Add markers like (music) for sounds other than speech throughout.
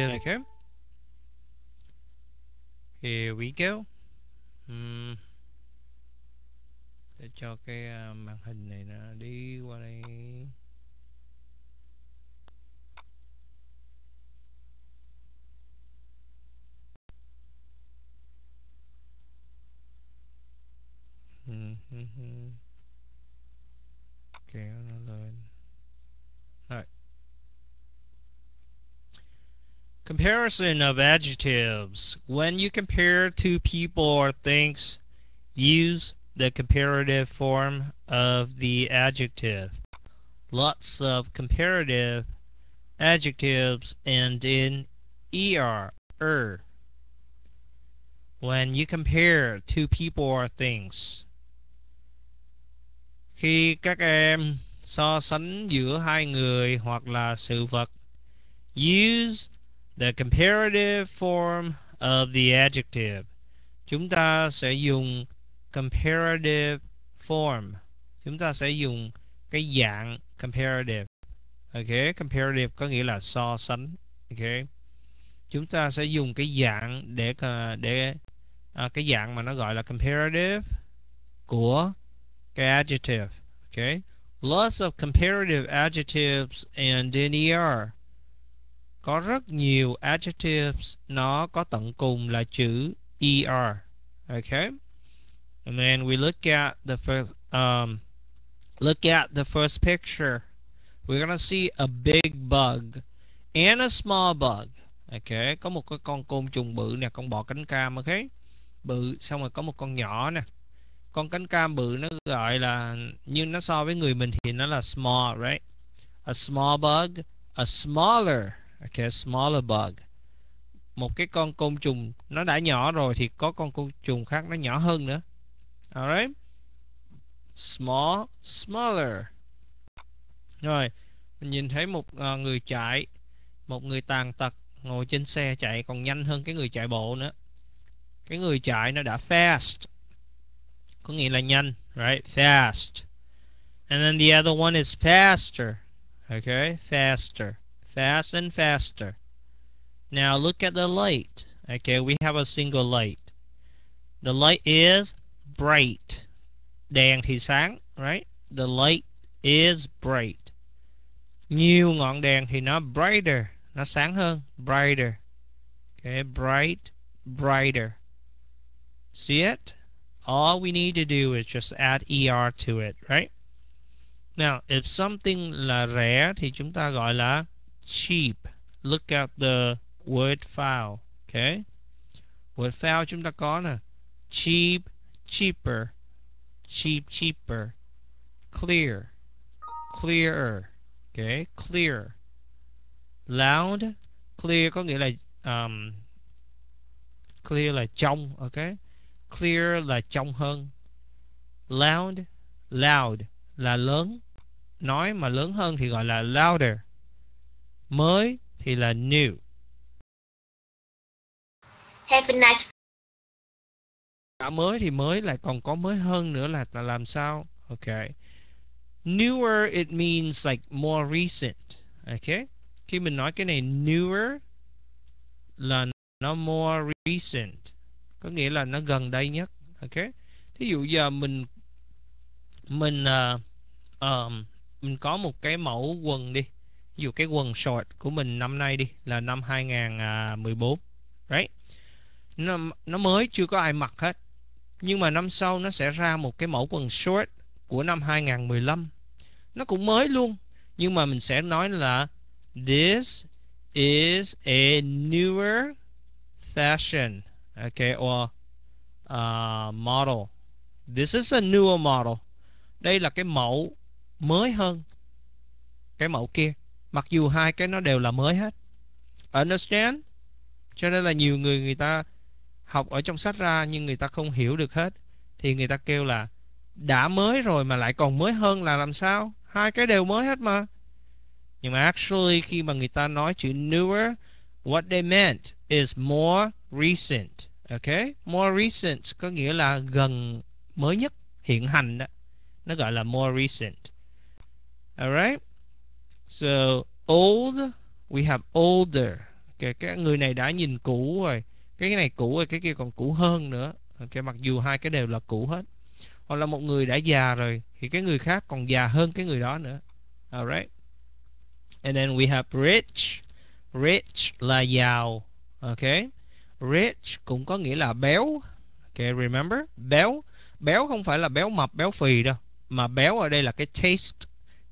Okay. Here we go. Um, để cho cái uh, màn hình này nó đi qua đây. Hmm, hmm, kéo nó lên rồi Comparison of adjectives. When you compare two people or things, use the comparative form of the adjective. Lots of comparative adjectives end in er, er. When you compare two people or things. Khi các em so sánh giữa hai người hoặc là sự vật, use The comparative form of the adjective. Chúng ta sẽ dùng comparative form. Chúng ta sẽ dùng cái dạng comparative. Ok, comparative có nghĩa là so sánh. Ok. Chúng ta sẽ dùng cái dạng để à, để à, cái dạng mà nó gọi là comparative của cái adjective. Ok. Lots of comparative adjectives and in DNR. E có rất nhiều adjectives nó có tận cùng là chữ er. Okay. And then we look at the first um, look at the first picture. We're gonna see a big bug and a small bug. Okay, có một cái con côn trùng bự nè, con bọ cánh cam okay. Bự xong rồi có một con nhỏ nè. Con cánh cam bự nó gọi là như nó so với người mình thì nó là small, right? A small bug, a smaller okay, smaller bug một cái con côn trùng nó đã nhỏ rồi thì có con côn trùng khác nó nhỏ hơn nữa alright small smaller rồi mình nhìn thấy một uh, người chạy một người tàn tật ngồi trên xe chạy còn nhanh hơn cái người chạy bộ nữa cái người chạy nó đã fast có nghĩa là nhanh right fast and then the other one is faster okay faster fast and faster. Now look at the light. Okay, we have a single light. The light is bright. Đèn thì sáng, right? The light is bright. Nhiều ngọn đèn thì nó brighter, nó sáng hơn, brighter. Okay, bright, brighter. See it? All we need to do is just add ER to it, right? Now, if something là rẻ thì chúng ta gọi là cheap, Look at the word file. Okay. Word file chúng ta có là cheap, cheaper, cheap, cheaper, clear, clearer. Okay. Clear. Loud. Clear có nghĩa là um, clear là trong. Okay. Clear là trong hơn. Loud. Loud là lớn nói mà lớn hơn thì gọi là louder mới thì là new have a nice cả mới thì mới lại còn có mới hơn nữa là, là làm sao okay newer it means like more recent okay khi mình nói cái này newer là nó more recent có nghĩa là nó gần đây nhất ok thí dụ giờ mình mình uh, um, mình có một cái mẫu quần đi ví dụ cái quần short của mình năm nay đi là năm 2014 right nó, nó mới chưa có ai mặc hết nhưng mà năm sau nó sẽ ra một cái mẫu quần short của năm 2015 nó cũng mới luôn nhưng mà mình sẽ nói là this is a newer fashion okay or uh, model this is a newer model đây là cái mẫu mới hơn cái mẫu kia mặc dù hai cái nó đều là mới hết understand cho nên là nhiều người người ta học ở trong sách ra nhưng người ta không hiểu được hết thì người ta kêu là đã mới rồi mà lại còn mới hơn là làm sao hai cái đều mới hết mà nhưng mà actually khi mà người ta nói chữ newer what they meant is more recent okay more recent có nghĩa là gần mới nhất hiện hành đó nó gọi là more recent alright So old we have older. Okay, các người này đã nhìn cũ rồi. Cái này cũ rồi, cái kia còn cũ hơn nữa. Okay, mặc dù hai cái đều là cũ hết. Hoặc là một người đã già rồi thì cái người khác còn già hơn cái người đó nữa. Alright. And then we have rich. Rich là giàu. Okay. Rich cũng có nghĩa là béo. Okay, remember? Béo. Béo không phải là béo mập, béo phì đâu. Mà béo ở đây là cái taste.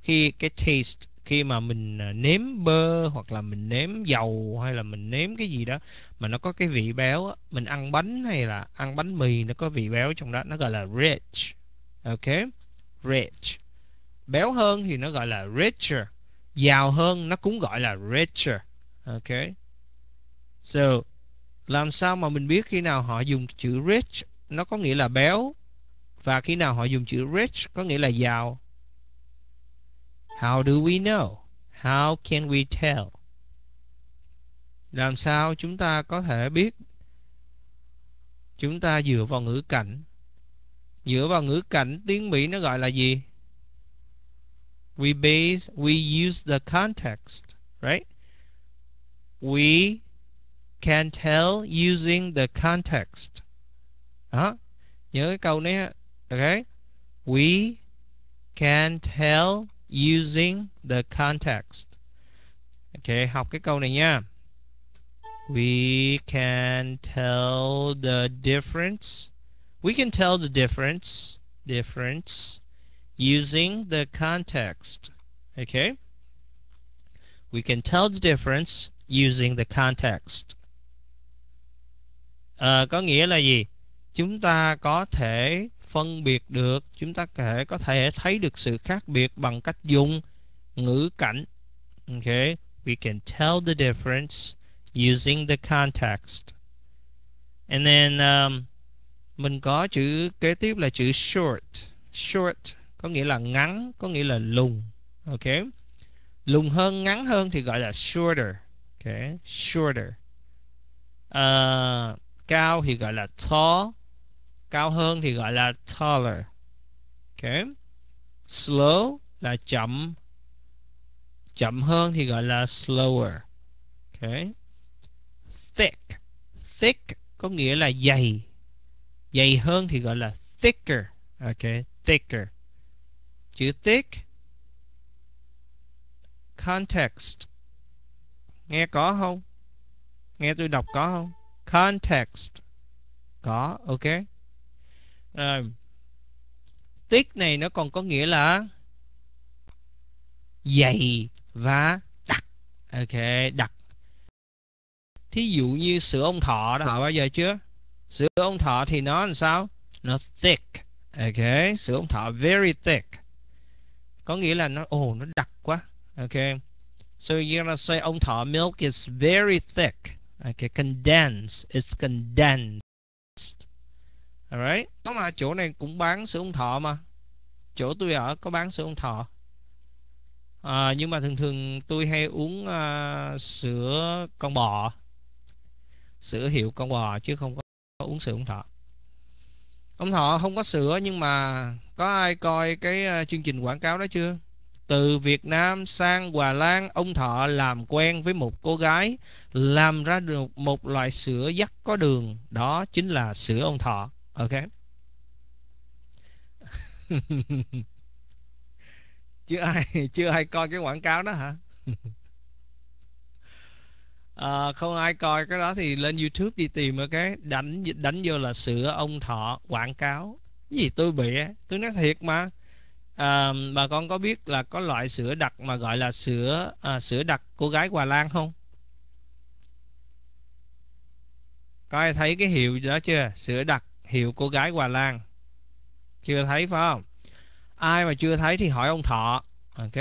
Khi cái taste khi mà mình à, nếm bơ hoặc là mình nếm dầu hay là mình nếm cái gì đó mà nó có cái vị béo á, mình ăn bánh hay là ăn bánh mì nó có vị béo trong đó nó gọi là rich ok rich béo hơn thì nó gọi là richer giàu hơn nó cũng gọi là richer ok so làm sao mà mình biết khi nào họ dùng chữ rich nó có nghĩa là béo và khi nào họ dùng chữ rich có nghĩa là giàu How do we know? How can we tell? Làm sao chúng ta có thể biết? Chúng ta dựa vào ngữ cảnh. Dựa vào ngữ cảnh tiếng Mỹ nó gọi là gì? We base, we use the context, right? We can tell using the context. Đó. Nhớ cái câu này, okay? We can tell using the context. Ok, học cái câu này nha. We can tell the difference. We can tell the difference, difference using the context. Okay? We can tell the difference using the context. À, có nghĩa là gì? Chúng ta có thể phân biệt được chúng ta thể có thể thấy được sự khác biệt bằng cách dùng ngữ cảnh okay we can tell the difference using the context and then um, mình có chữ kế tiếp là chữ short short có nghĩa là ngắn có nghĩa là lùng okay lùng hơn ngắn hơn thì gọi là shorter okay shorter uh, cao thì gọi là tall cao hơn thì gọi là taller ok slow là chậm chậm hơn thì gọi là slower ok thick thick có nghĩa là dày dày hơn thì gọi là thicker ok thicker chữ thick context nghe có không nghe tôi đọc có không context có ok rồi. À, Tiết này nó còn có nghĩa là dày và đặc. Ok, đặc. Thí dụ như sữa ông thọ đã hỏi bao giờ chưa? Sữa ông thọ thì nó làm sao? Nó thick. Ok, sữa ông thọ very thick. Có nghĩa là nó ồ oh, nó đặc quá. Ok. So you're gonna say ông thọ milk is very thick. ok condensed. It's condensed. Alright Nó mà chỗ này cũng bán sữa ông thọ mà Chỗ tôi ở có bán sữa ông thọ à, Nhưng mà thường thường tôi hay uống uh, sữa con bò Sữa hiệu con bò chứ không có uống sữa ông thọ Ông thọ không có sữa nhưng mà có ai coi cái à, chương trình quảng cáo đó chưa? Từ Việt Nam sang Hòa Lan, ông Thọ làm quen với một cô gái, làm ra được một loại sữa dắt có đường, đó chính là sữa ông Thọ ok (laughs) chưa ai chưa ai coi cái quảng cáo đó hả (laughs) à, không ai coi cái đó thì lên youtube đi tìm cái đánh đánh vô là sữa ông thọ quảng cáo cái gì tôi bị tôi nói thiệt mà à, bà con có biết là có loại sữa đặc mà gọi là sữa à, sữa đặc của gái Hòa Lan không có ai thấy cái hiệu đó chưa sữa đặc hiệu cô gái Hòa Lan chưa thấy phải không ai mà chưa thấy thì hỏi ông Thọ ok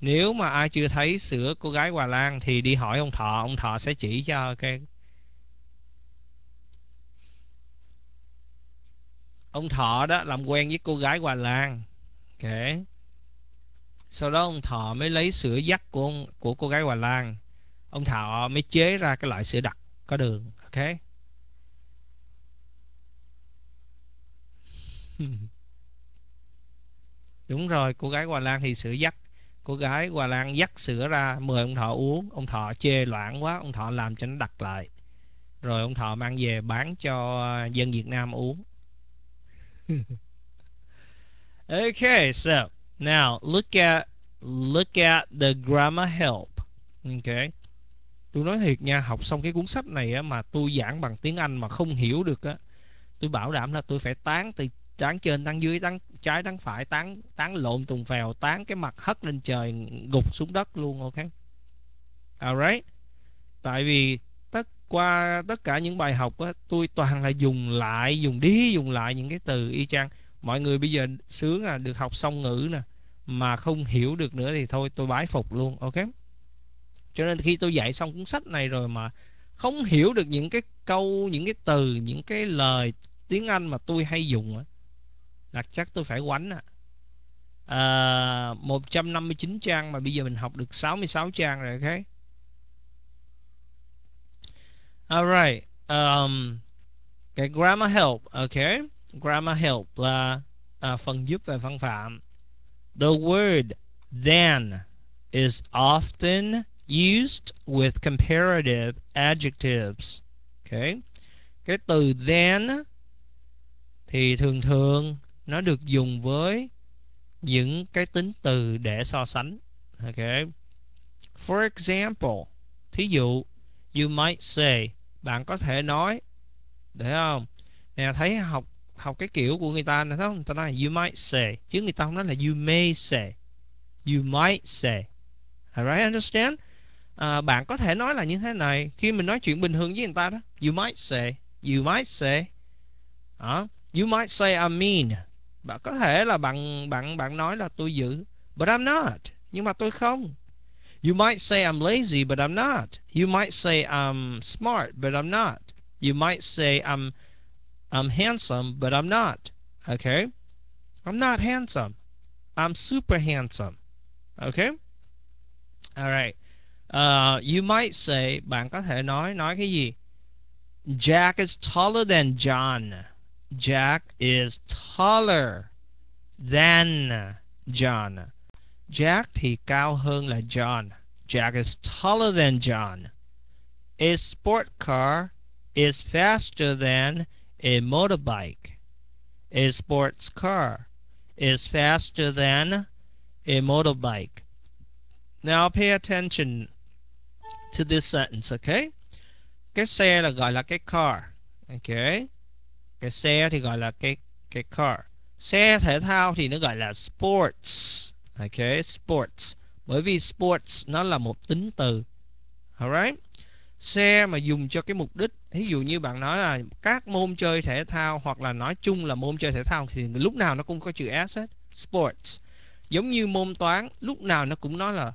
nếu mà ai chưa thấy sữa cô gái Hòa Lan thì đi hỏi ông Thọ ông Thọ sẽ chỉ cho ok ông Thọ đó làm quen với cô gái Hòa Lan ok sau đó ông Thọ mới lấy sữa dắt của ông, của cô gái Hòa Lan ông Thọ mới chế ra cái loại sữa đặc có đường ok (laughs) đúng rồi cô gái hòa lan thì sữa dắt cô gái hòa lan dắt sữa ra mời ông thọ uống ông thọ chê loạn quá ông thọ làm cho nó đặt lại rồi ông thọ mang về bán cho ờ, dân việt nam uống (laughs) okay so now look at look at the grammar help okay tôi nói thiệt nha học xong cái cuốn sách này á, mà tôi giảng bằng tiếng anh mà không hiểu được á tôi bảo đảm là tôi phải tán từ tán trên tán dưới tán trái tán phải tán tán lộn tùng phèo tán cái mặt hất lên trời gục xuống đất luôn ok alright tại vì tất qua tất cả những bài học á, tôi toàn là dùng lại dùng đi dùng lại những cái từ y chang mọi người bây giờ sướng là được học song ngữ nè mà không hiểu được nữa thì thôi tôi bái phục luôn ok cho nên khi tôi dạy xong cuốn sách này rồi mà không hiểu được những cái câu những cái từ những cái lời tiếng anh mà tôi hay dùng á đặt chắc tôi phải quánh à. À, 159 trang mà bây giờ mình học được 66 trang rồi ok alright um, cái grammar help ok grammar help là à, phần giúp về văn phạm the word then is often used with comparative adjectives ok cái từ then thì thường thường nó được dùng với những cái tính từ để so sánh ok for example thí dụ you might say bạn có thể nói để không nè thấy học học cái kiểu của người ta nè thấy không người ta nói you might say chứ người ta không nói là you may say you might say alright understand à, bạn có thể nói là như thế này khi mình nói chuyện bình thường với người ta đó you might say you might say đó. you might say I mean bạn có thể là bạn bạn bạn nói là tôi giữ but I'm not nhưng mà tôi không you might say I'm lazy but I'm not you might say I'm smart but I'm not you might say I'm I'm handsome but I'm not okay I'm not handsome I'm super handsome okay all right uh, you might say bạn có thể nói nói cái gì Jack is taller than John Jack is taller than John. Jack thì cao hơn là John. Jack is taller than John. A sport car is faster than a motorbike. A sports car is faster than a motorbike. Now pay attention to this sentence, okay? Cái xe là gọi là cái car, okay? cái xe thì gọi là cái cái car xe thể thao thì nó gọi là sports ok sports bởi vì sports nó là một tính từ alright xe mà dùng cho cái mục đích ví dụ như bạn nói là các môn chơi thể thao hoặc là nói chung là môn chơi thể thao thì lúc nào nó cũng có chữ s hết sports giống như môn toán lúc nào nó cũng nói là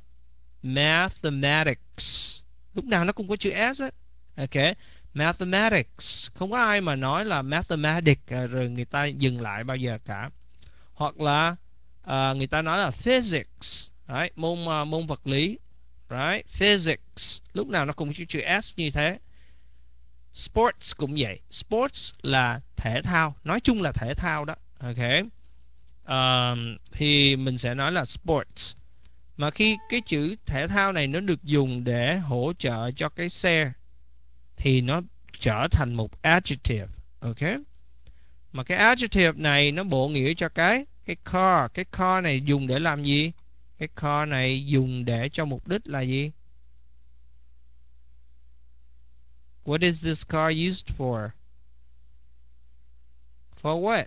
mathematics lúc nào nó cũng có chữ s hết ok mathematics không có ai mà nói là mathematics à, rồi người ta dừng lại bao giờ cả hoặc là uh, người ta nói là physics right? môn uh, môn vật lý right? physics lúc nào nó cũng chữ chữ s như thế sports cũng vậy sports là thể thao nói chung là thể thao đó ok um, thì mình sẽ nói là sports mà khi cái chữ thể thao này nó được dùng để hỗ trợ cho cái xe thì nó trở thành một adjective ok mà cái adjective này nó bộ nghĩa cho cái cái car cái car này dùng để làm gì cái car này dùng để cho mục đích là gì What is this car used for? For what?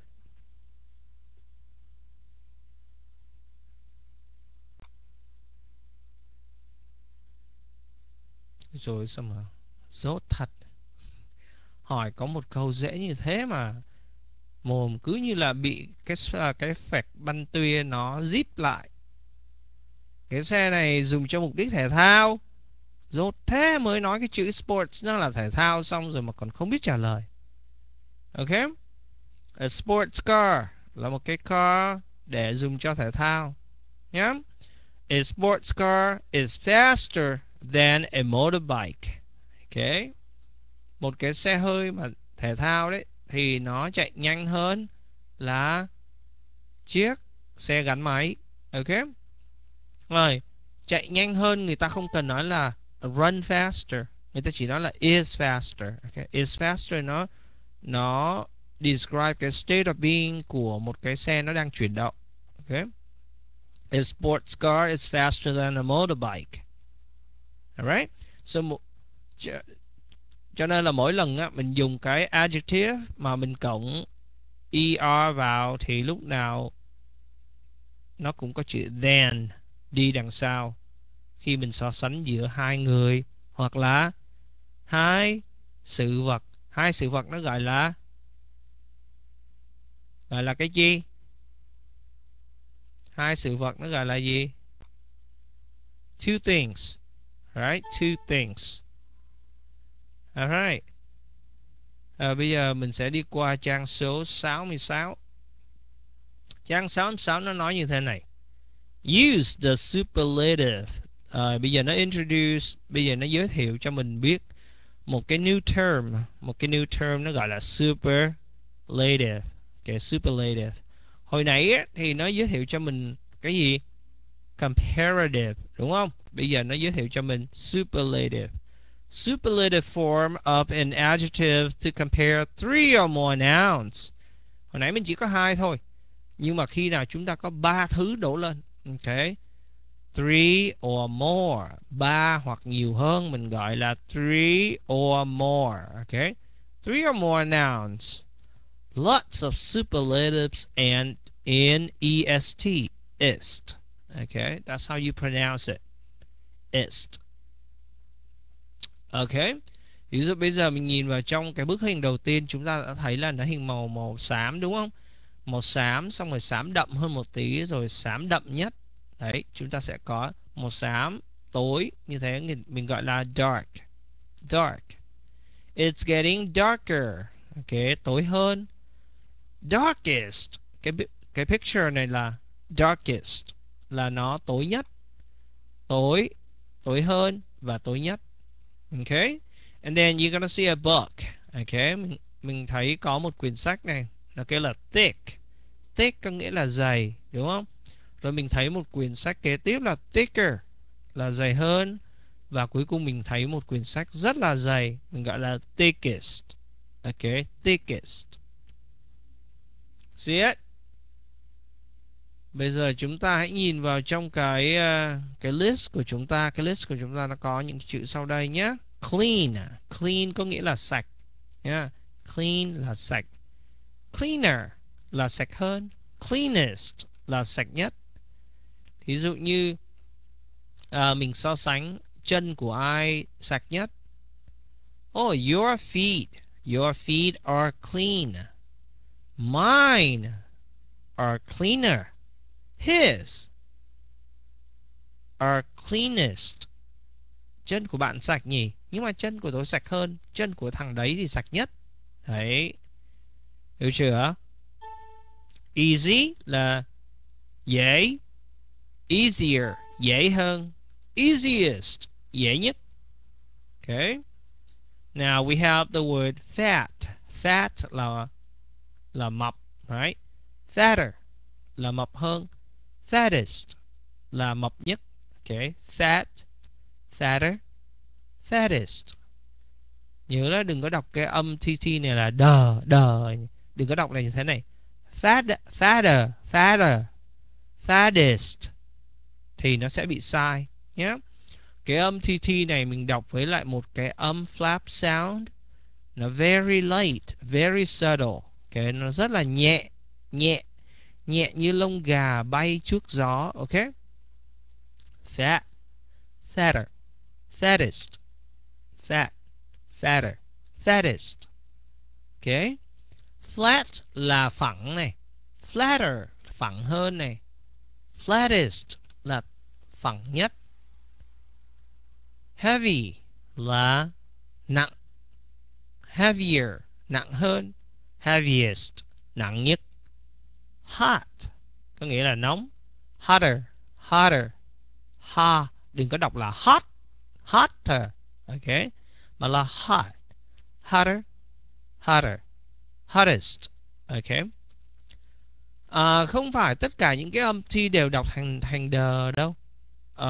Rồi sao mà Dốt thật Hỏi có một câu dễ như thế mà Mồm cứ như là bị cái à, cái phẹt băn tuya nó zip lại Cái xe này dùng cho mục đích thể thao Dốt thế mới nói cái chữ sports nó là thể thao xong rồi mà còn không biết trả lời Ok A sports car là một cái car để dùng cho thể thao nhé yeah? A sports car is faster than a motorbike cái một cái xe hơi mà thể thao đấy thì nó chạy nhanh hơn là chiếc xe gắn máy ok rồi chạy nhanh hơn người ta không cần nói là run faster người ta chỉ nói là is faster okay? is faster nó nó describe cái state of being của một cái xe nó đang chuyển động ok a sports car is faster than a motorbike alright so cho, nên là mỗi lần á, mình dùng cái adjective mà mình cộng er vào thì lúc nào nó cũng có chữ than đi đằng sau khi mình so sánh giữa hai người hoặc là hai sự vật hai sự vật nó gọi là gọi là cái gì hai sự vật nó gọi là gì two things right two things Alright. À, ờ, bây giờ mình sẽ đi qua trang số 66. Trang 66 nó nói như thế này. Use the superlative. À, bây giờ nó introduce, bây giờ nó giới thiệu cho mình biết một cái new term, một cái new term nó gọi là superlative. Okay, superlative. Hồi nãy thì nó giới thiệu cho mình cái gì? Comparative, đúng không? Bây giờ nó giới thiệu cho mình superlative. superlative form of an adjective to compare three or more nouns. Hồi nãy mình chỉ có hai thôi. Nhưng mà khi nào chúng ta có ba thứ đổ lên, okay? Three or more, ba hoặc nhiều hơn mình gọi là three or more, okay? Three or more nouns. Lots of superlatives and in est, ist. Okay, that's how you pronounce it. Ist. ok ví dụ bây giờ mình nhìn vào trong cái bức hình đầu tiên chúng ta đã thấy là nó hình màu màu xám đúng không màu xám xong rồi xám đậm hơn một tí rồi xám đậm nhất đấy chúng ta sẽ có màu xám tối như thế mình gọi là dark dark it's getting darker ok tối hơn darkest cái cái picture này là darkest là nó tối nhất tối tối hơn và tối nhất okay and then you're gonna see a book okay mình mình thấy có một quyển sách này nó kêu là thick thick có nghĩa là dày đúng không rồi mình thấy một quyển sách kế tiếp là thicker là dày hơn và cuối cùng mình thấy một quyển sách rất là dày mình gọi là thickest okay thickest see it Bây giờ chúng ta hãy nhìn vào trong cái ờ, cái list của chúng ta, cái list của chúng ta nó có những chữ sau đây nhé. Clean, à. clean có nghĩa là sạch nhá. Yeah. Clean là sạch. Cleaner là sạch hơn, cleanest là sạch nhất. Ví dụ như uh, mình so sánh chân của ai sạch nhất. Oh, your feet, your feet are clean. Mine are cleaner. His are cleanest. Chân của bạn sạch nhỉ? Nhưng mà chân của tôi sạch hơn. Chân của thằng đấy thì sạch nhất. Đấy. Hiểu chưa? Easy là dễ. Easier, dễ hơn. Easiest, dễ nhất. Okay. Now we have the word fat. Fat là là mập, right? Fatter là mập hơn. Saddest là mập nhất. Okay. fat, fatter, fattest Nhớ là đừng có đọc cái âm TT này là đờ, đờ. Đừng có đọc này như thế này. fat, fatter, sadder, saddest. Thì nó sẽ bị sai. Nhé. Cái âm TT này mình đọc với lại một cái âm flap sound. Nó very light, very subtle. Okay. Nó rất là nhẹ, nhẹ nhẹ như lông gà bay trước gió ok fat fatter fattest fat fatter fattest ok flat là phẳng này flatter phẳng hơn này flattest là phẳng nhất heavy là nặng heavier nặng hơn heaviest nặng nhất hot có nghĩa là nóng hotter hotter ha đừng có đọc là hot hotter ok mà là hot hotter hotter hottest ok à, không phải tất cả những cái âm thi đều đọc thành thành đờ đâu à,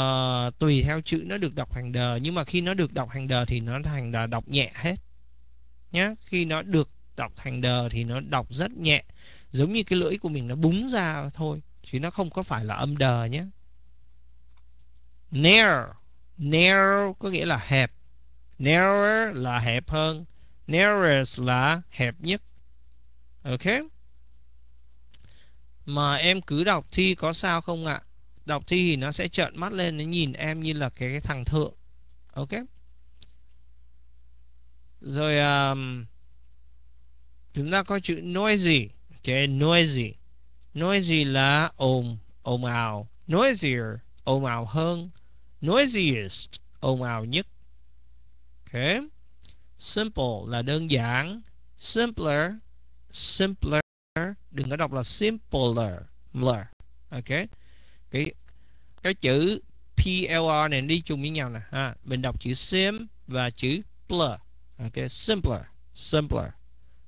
tùy theo chữ nó được đọc thành đờ nhưng mà khi nó được đọc thành đờ thì nó thành đờ đọc nhẹ hết nhé khi nó được đọc thành đờ thì nó đọc rất nhẹ giống như cái lưỡi của mình nó búng ra thôi chứ nó không có phải là âm đờ nhé narrow narrow có nghĩa là hẹp narrower là hẹp hơn narrowest là hẹp nhất ok mà em cứ đọc thi có sao không ạ đọc thi thì nó sẽ trợn mắt lên nó nhìn em như là cái, cái thằng thượng ok rồi um, chúng ta có chữ noisy okay noisy noisy là ồn ồn ào noisier ồn ào hơn noisiest ồn ào nhất okay simple là đơn giản simpler simpler đừng có đọc là simpler Mler. ok cái cái chữ PLR này đi chung với nhau nè ha mình đọc chữ sim và chữ blur ok simpler simpler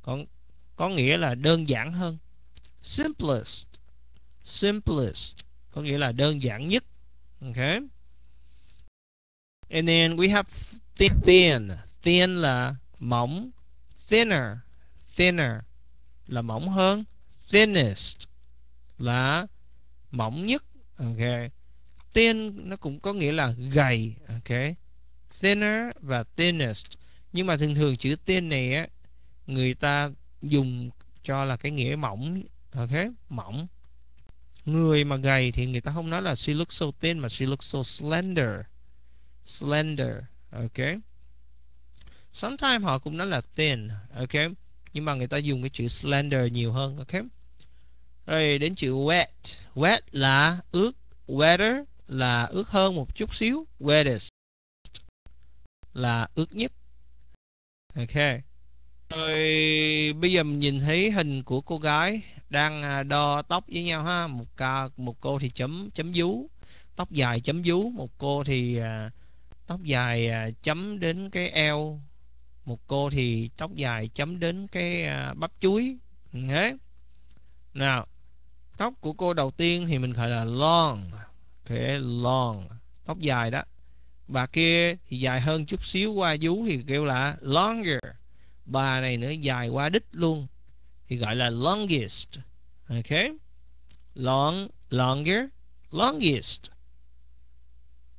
còn có nghĩa là đơn giản hơn simplest simplest có nghĩa là đơn giản nhất okay and then we have thin thin thin là mỏng thinner thinner là mỏng hơn thinnest là mỏng nhất okay thin nó cũng có nghĩa là gầy okay thinner và thinnest nhưng mà thường thường chữ thin này á người ta dùng cho là cái nghĩa mỏng ok ờ, mỏng người mà gầy thì người ta không nói là she looks so thin mà she looks so slender slender ok sometimes họ cũng nói là thin ok nhưng mà người ta dùng cái chữ slender nhiều hơn ok rồi đến chữ wet wet là ướt wetter là ướt hơn một chút xíu wettest là ướt nhất ok rồi bây giờ mình nhìn thấy hình của cô gái đang à, đo tóc với nhau ha, một ca một cô thì chấm chấm dú tóc dài chấm dú một cô thì à, tóc dài à, chấm đến cái eo, một cô thì tóc dài chấm đến cái bắp chuối. Thế. Nào, tóc của cô đầu tiên thì mình gọi là long. thế long, tóc dài đó. Bà kia thì dài hơn chút xíu qua dú thì kêu là longer bà này nữa dài qua đít luôn thì gọi là longest ok long longer longest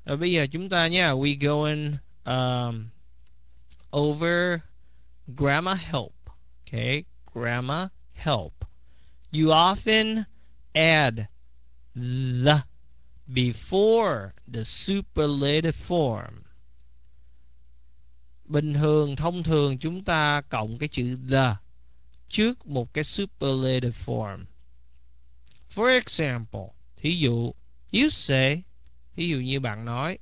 rồi bây giờ chúng ta nha we going um, over grandma help okay grandma help you often add the before the superlative form bình thường thông thường chúng ta cộng cái chữ the trước một cái superlative form for example thí dụ you say thí dụ như bạn nói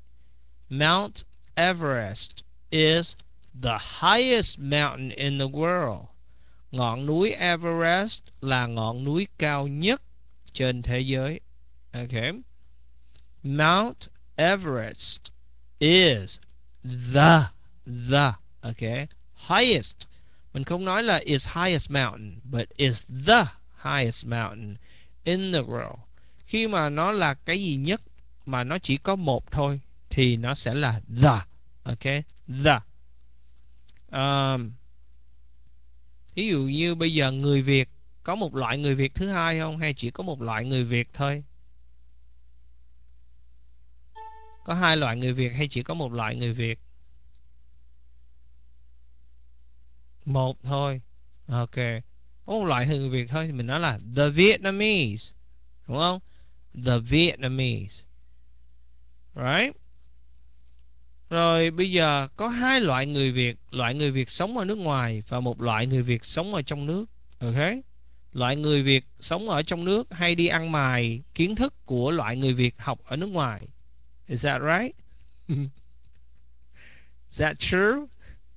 Mount Everest is the highest mountain in the world ngọn núi Everest là ngọn núi cao nhất trên thế giới okay Mount Everest is the the okay highest mình không nói là is highest mountain but is the highest mountain in the world khi mà nó là cái gì nhất mà nó chỉ có một thôi thì nó sẽ là the okay the um, ví dụ như bây giờ người Việt có một loại người Việt thứ hai không hay chỉ có một loại người Việt thôi có hai loại người Việt hay chỉ có một loại người Việt một thôi ok một loại người Việt thôi thì mình nói là the Vietnamese đúng không the Vietnamese right rồi bây giờ có hai loại người Việt loại người Việt sống ở nước ngoài và một loại người Việt sống ở trong nước ok loại người Việt sống ở trong nước hay đi ăn mài kiến thức của loại người Việt học ở nước ngoài is that right ừ. is that true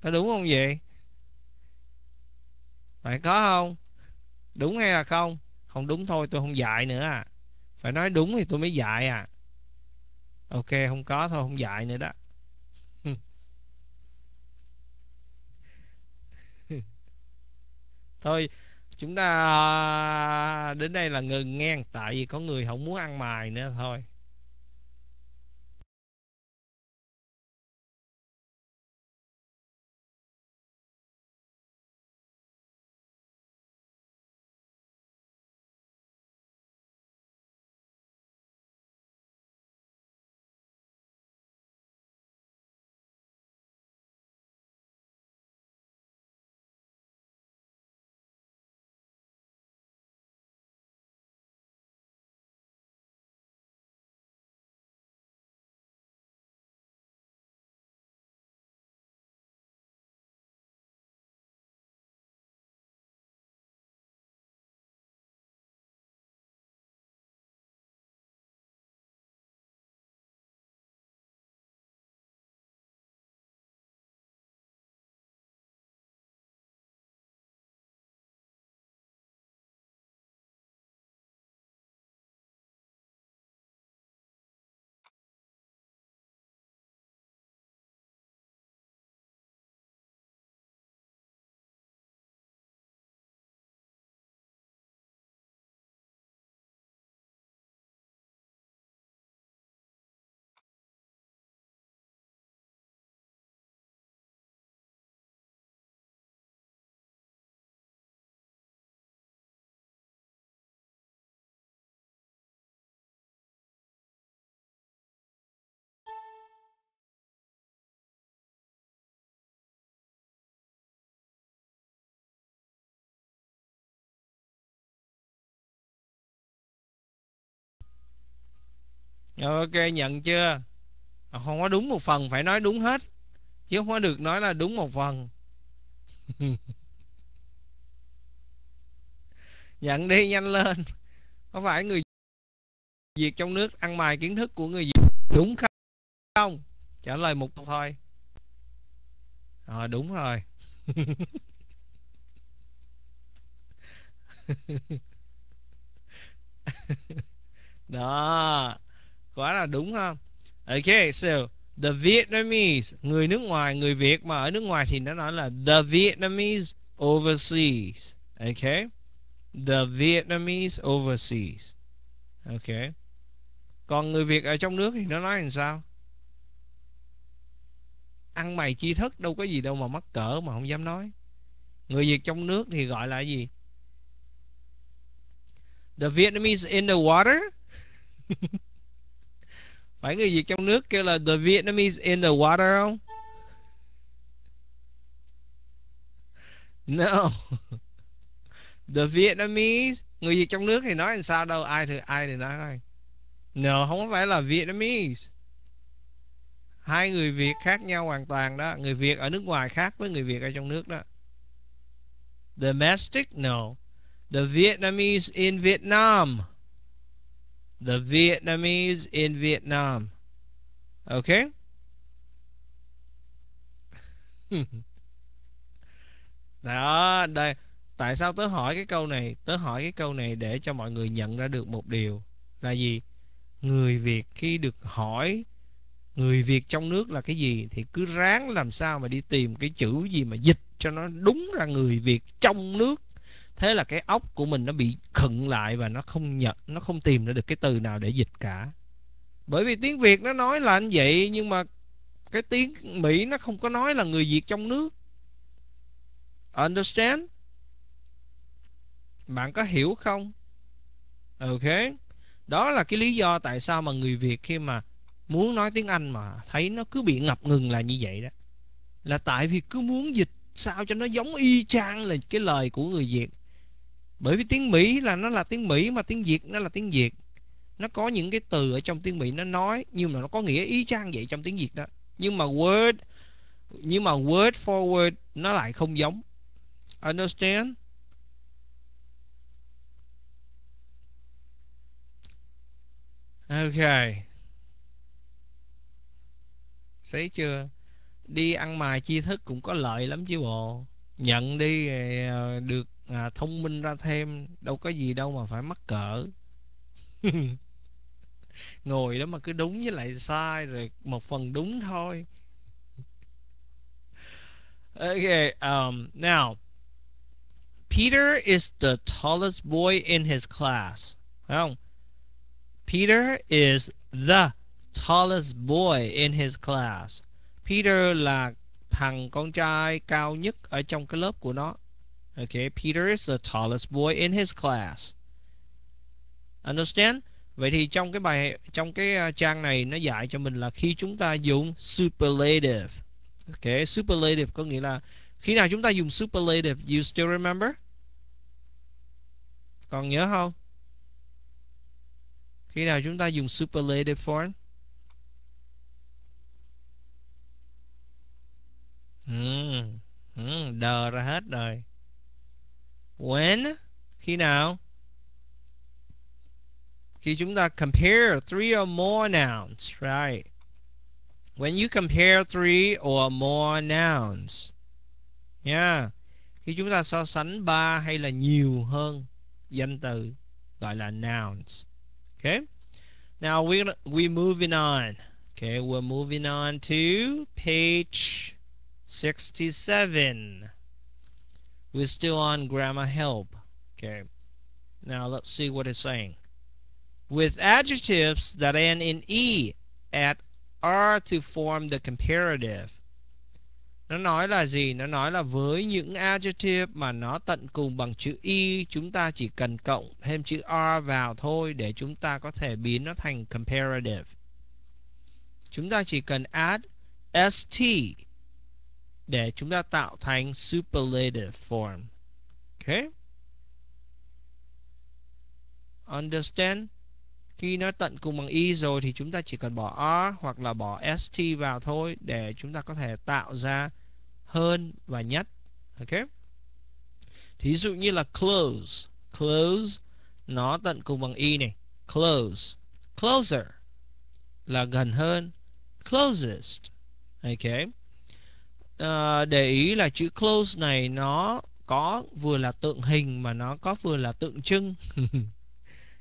có đúng không vậy phải có không đúng hay là không không đúng thôi tôi không dạy nữa à phải nói đúng thì tôi mới dạy à ok không có thôi không dạy nữa đó (laughs) thôi chúng ta à, đến đây là ngừng ngang tại vì có người không muốn ăn mài nữa thôi ok nhận chưa không có đúng một phần phải nói đúng hết chứ không có được nói là đúng một phần (laughs) nhận đi nhanh lên có phải người việt trong nước ăn mài kiến thức của người việt đúng không trả lời một câu thôi ờ à, đúng rồi (laughs) đó quá là đúng không? ok so the Vietnamese người nước ngoài người Việt mà ở nước ngoài thì nó nói là the Vietnamese overseas okay the Vietnamese overseas okay còn người Việt ở trong nước thì nó nói làm sao ăn mày chi thức đâu có gì đâu mà mắc cỡ mà không dám nói người Việt trong nước thì gọi là gì the Vietnamese in the water (laughs) phải người Việt trong nước kêu là the Vietnamese in the water không no (laughs) the Vietnamese người Việt trong nước thì nói làm sao đâu ai thì ai thì nói coi no không phải là Vietnamese hai người Việt khác nhau hoàn toàn đó người Việt ở nước ngoài khác với người Việt ở trong nước đó domestic no the Vietnamese in Vietnam the Vietnamese in Vietnam. Okay? (laughs) Đó, đây. Tại sao tớ hỏi cái câu này? Tớ hỏi cái câu này để cho mọi người nhận ra được một điều là gì? Người Việt khi được hỏi người Việt trong nước là cái gì thì cứ ráng làm sao mà đi tìm cái chữ gì mà dịch cho nó đúng ra người Việt trong nước thế là cái óc của mình nó bị khựng lại và nó không nhận nó không tìm ra được cái từ nào để dịch cả bởi vì tiếng việt nó nói là anh vậy nhưng mà cái tiếng mỹ nó không có nói là người việt trong nước understand bạn có hiểu không ok đó là cái lý do tại sao mà người việt khi mà muốn nói tiếng anh mà thấy nó cứ bị ngập ngừng là như vậy đó là tại vì cứ muốn dịch sao cho nó giống y chang là cái lời của người việt bởi vì tiếng mỹ là nó là tiếng mỹ mà tiếng việt nó là tiếng việt nó có những cái từ ở trong tiếng mỹ nó nói nhưng mà nó có nghĩa y chang vậy trong tiếng việt đó nhưng mà word nhưng mà word for word nó lại không giống understand ok thấy chưa đi ăn mài chi thức cũng có lợi lắm chứ bộ nhận đi ờ, được à, thông minh ra thêm đâu có gì đâu mà phải mắc cỡ (laughs) ngồi đó mà cứ đúng với lại sai rồi một phần đúng thôi okay um now Peter is the tallest boy in his class Thấy không Peter is the tallest boy in his class Peter là thằng con trai cao nhất ở trong cái lớp của nó Okay, Peter is the tallest boy in his class. Understand? Vậy thì trong cái bài trong cái à, trang này nó dạy cho mình là khi chúng ta dùng superlative. Okay, superlative có nghĩa là khi nào chúng ta dùng superlative, you still remember? Còn nhớ không? Khi nào chúng ta dùng superlative form? Hmm, ừ, hmm, ừ, đờ ra hết rồi. When khi nào khi chúng ta compare three or more nouns right when you compare three or more nouns yeah khi chúng ta so sánh ba hay là nhiều hơn danh từ gọi là nouns okay now we we moving on okay we're moving on to page 67 We're still on grammar help. Okay. Now let's see what it's saying. With adjectives that end in E at R to form the comparative. Nó nói là gì? Nó nói là với những adjective mà nó tận cùng bằng chữ Y, e, chúng ta chỉ cần cộng thêm chữ R vào thôi để chúng ta có thể biến nó thành comparative. Chúng ta chỉ cần add ST để chúng ta tạo thành superlative form. Okay. Understand? Khi nó tận cùng bằng y e rồi thì chúng ta chỉ cần bỏ r hoặc là bỏ st vào thôi để chúng ta có thể tạo ra hơn và nhất. Okay. Thí dụ như là close. Close nó tận cùng bằng y e này. Close. Closer là gần hơn. Closest. Okay uh, để ý là chữ close này nó có vừa là tượng hình mà nó có vừa là tượng trưng (laughs)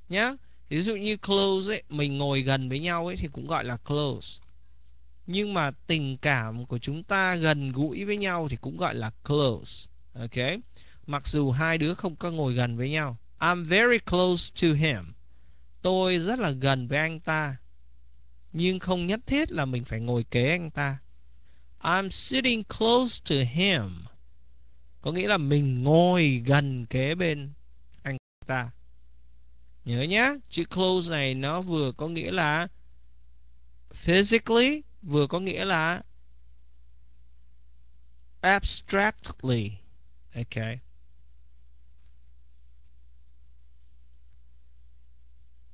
nhá ví dụ như close ấy mình ngồi gần với nhau ấy thì cũng gọi là close nhưng mà tình cảm của chúng ta gần gũi với nhau thì cũng gọi là close ok mặc dù hai đứa không có ngồi gần với nhau I'm very close to him tôi rất là gần với anh ta nhưng không nhất thiết là mình phải ngồi kế anh ta I'm sitting close to him. Có nghĩa là mình ngồi gần kế bên anh ta. Nhớ nhá, chữ close này nó vừa có nghĩa là physically, vừa có nghĩa là abstractly. Okay.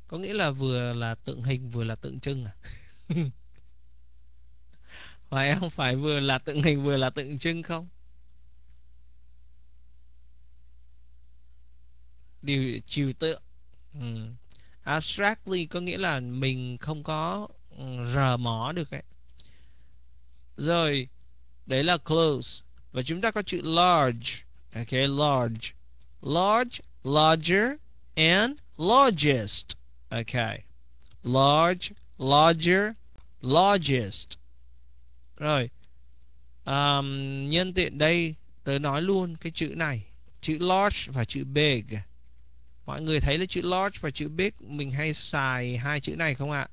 Có nghĩa là vừa là tượng hình vừa là tượng trưng à? (laughs) và em phải vừa là tượng hình vừa là tượng trưng không điều trừu tượng ừ. abstractly có nghĩa là mình không có ừ, rờ mó được ấy. rồi đấy là close và chúng ta có chữ large ok large large larger and largest ok large larger largest rồi um, Nhân tiện đây Tớ nói luôn cái chữ này Chữ large và chữ big Mọi người thấy là chữ large và chữ big Mình hay xài hai chữ này không ạ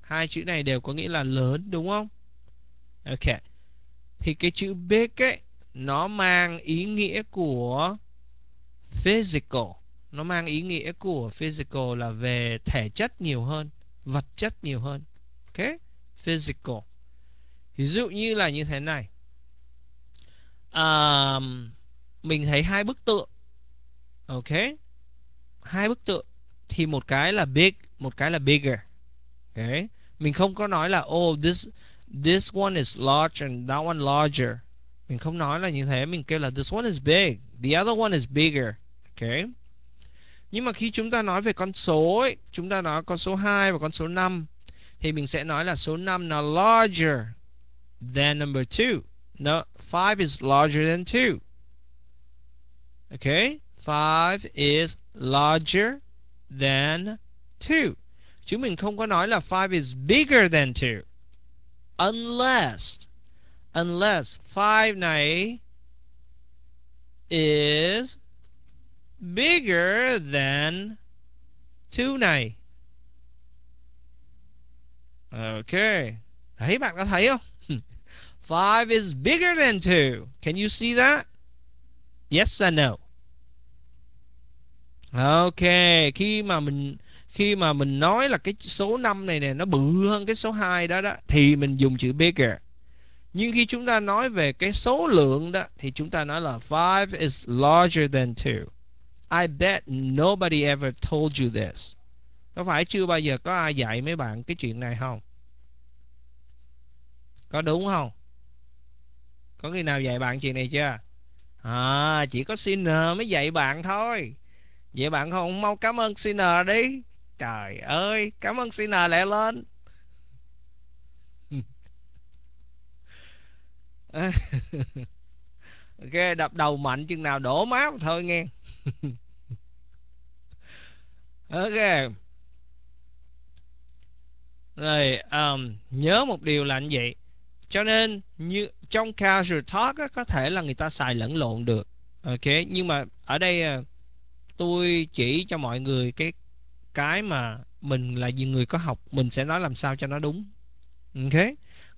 Hai chữ này đều có nghĩa là lớn đúng không Ok Thì cái chữ big ấy Nó mang ý nghĩa của Physical Nó mang ý nghĩa của physical là về thể chất nhiều hơn Vật chất nhiều hơn Ok Physical ví dụ như là như thế này à, mình thấy hai bức tượng ok hai bức tượng thì một cái là big một cái là bigger ok mình không có nói là oh this this one is large and that one larger mình không nói là như thế mình kêu là this one is big the other one is bigger ok nhưng mà khi chúng ta nói về con số ấy, chúng ta nói con số 2 và con số 5 thì mình sẽ nói là số 5 là larger than number 2. No, 5 is larger than 2. Okay? 5 is larger than 2. Chúng mình không có nói là 5 is bigger than 2. Unless unless 5 này is bigger than 2 này. Ok. Đấy bạn có thấy không? 5 is bigger than 2. Can you see that? Yes and no. Ok, khi mà mình khi mà mình nói là cái số 5 này nè nó bự hơn cái số 2 đó đó thì mình dùng chữ bigger. Nhưng khi chúng ta nói về cái số lượng đó thì chúng ta nói là 5 is larger than 2. I bet nobody ever told you this. Có phải chưa bao giờ có ai dạy mấy bạn cái chuyện này không? Có đúng không? có khi nào dạy bạn chuyện này chưa à chỉ có sinner mới dạy bạn thôi vậy bạn không mau cảm ơn sinner đi trời ơi cảm ơn sinner lẹ lên (laughs) ok đập đầu mạnh chừng nào đổ máu thôi nghe (laughs) ok rồi um, nhớ một điều là như vậy cho nên như trong casual talk á, có thể là người ta xài lẫn lộn được ok nhưng mà ở đây à, tôi chỉ cho mọi người cái cái mà mình là gì người có học mình sẽ nói làm sao cho nó đúng ok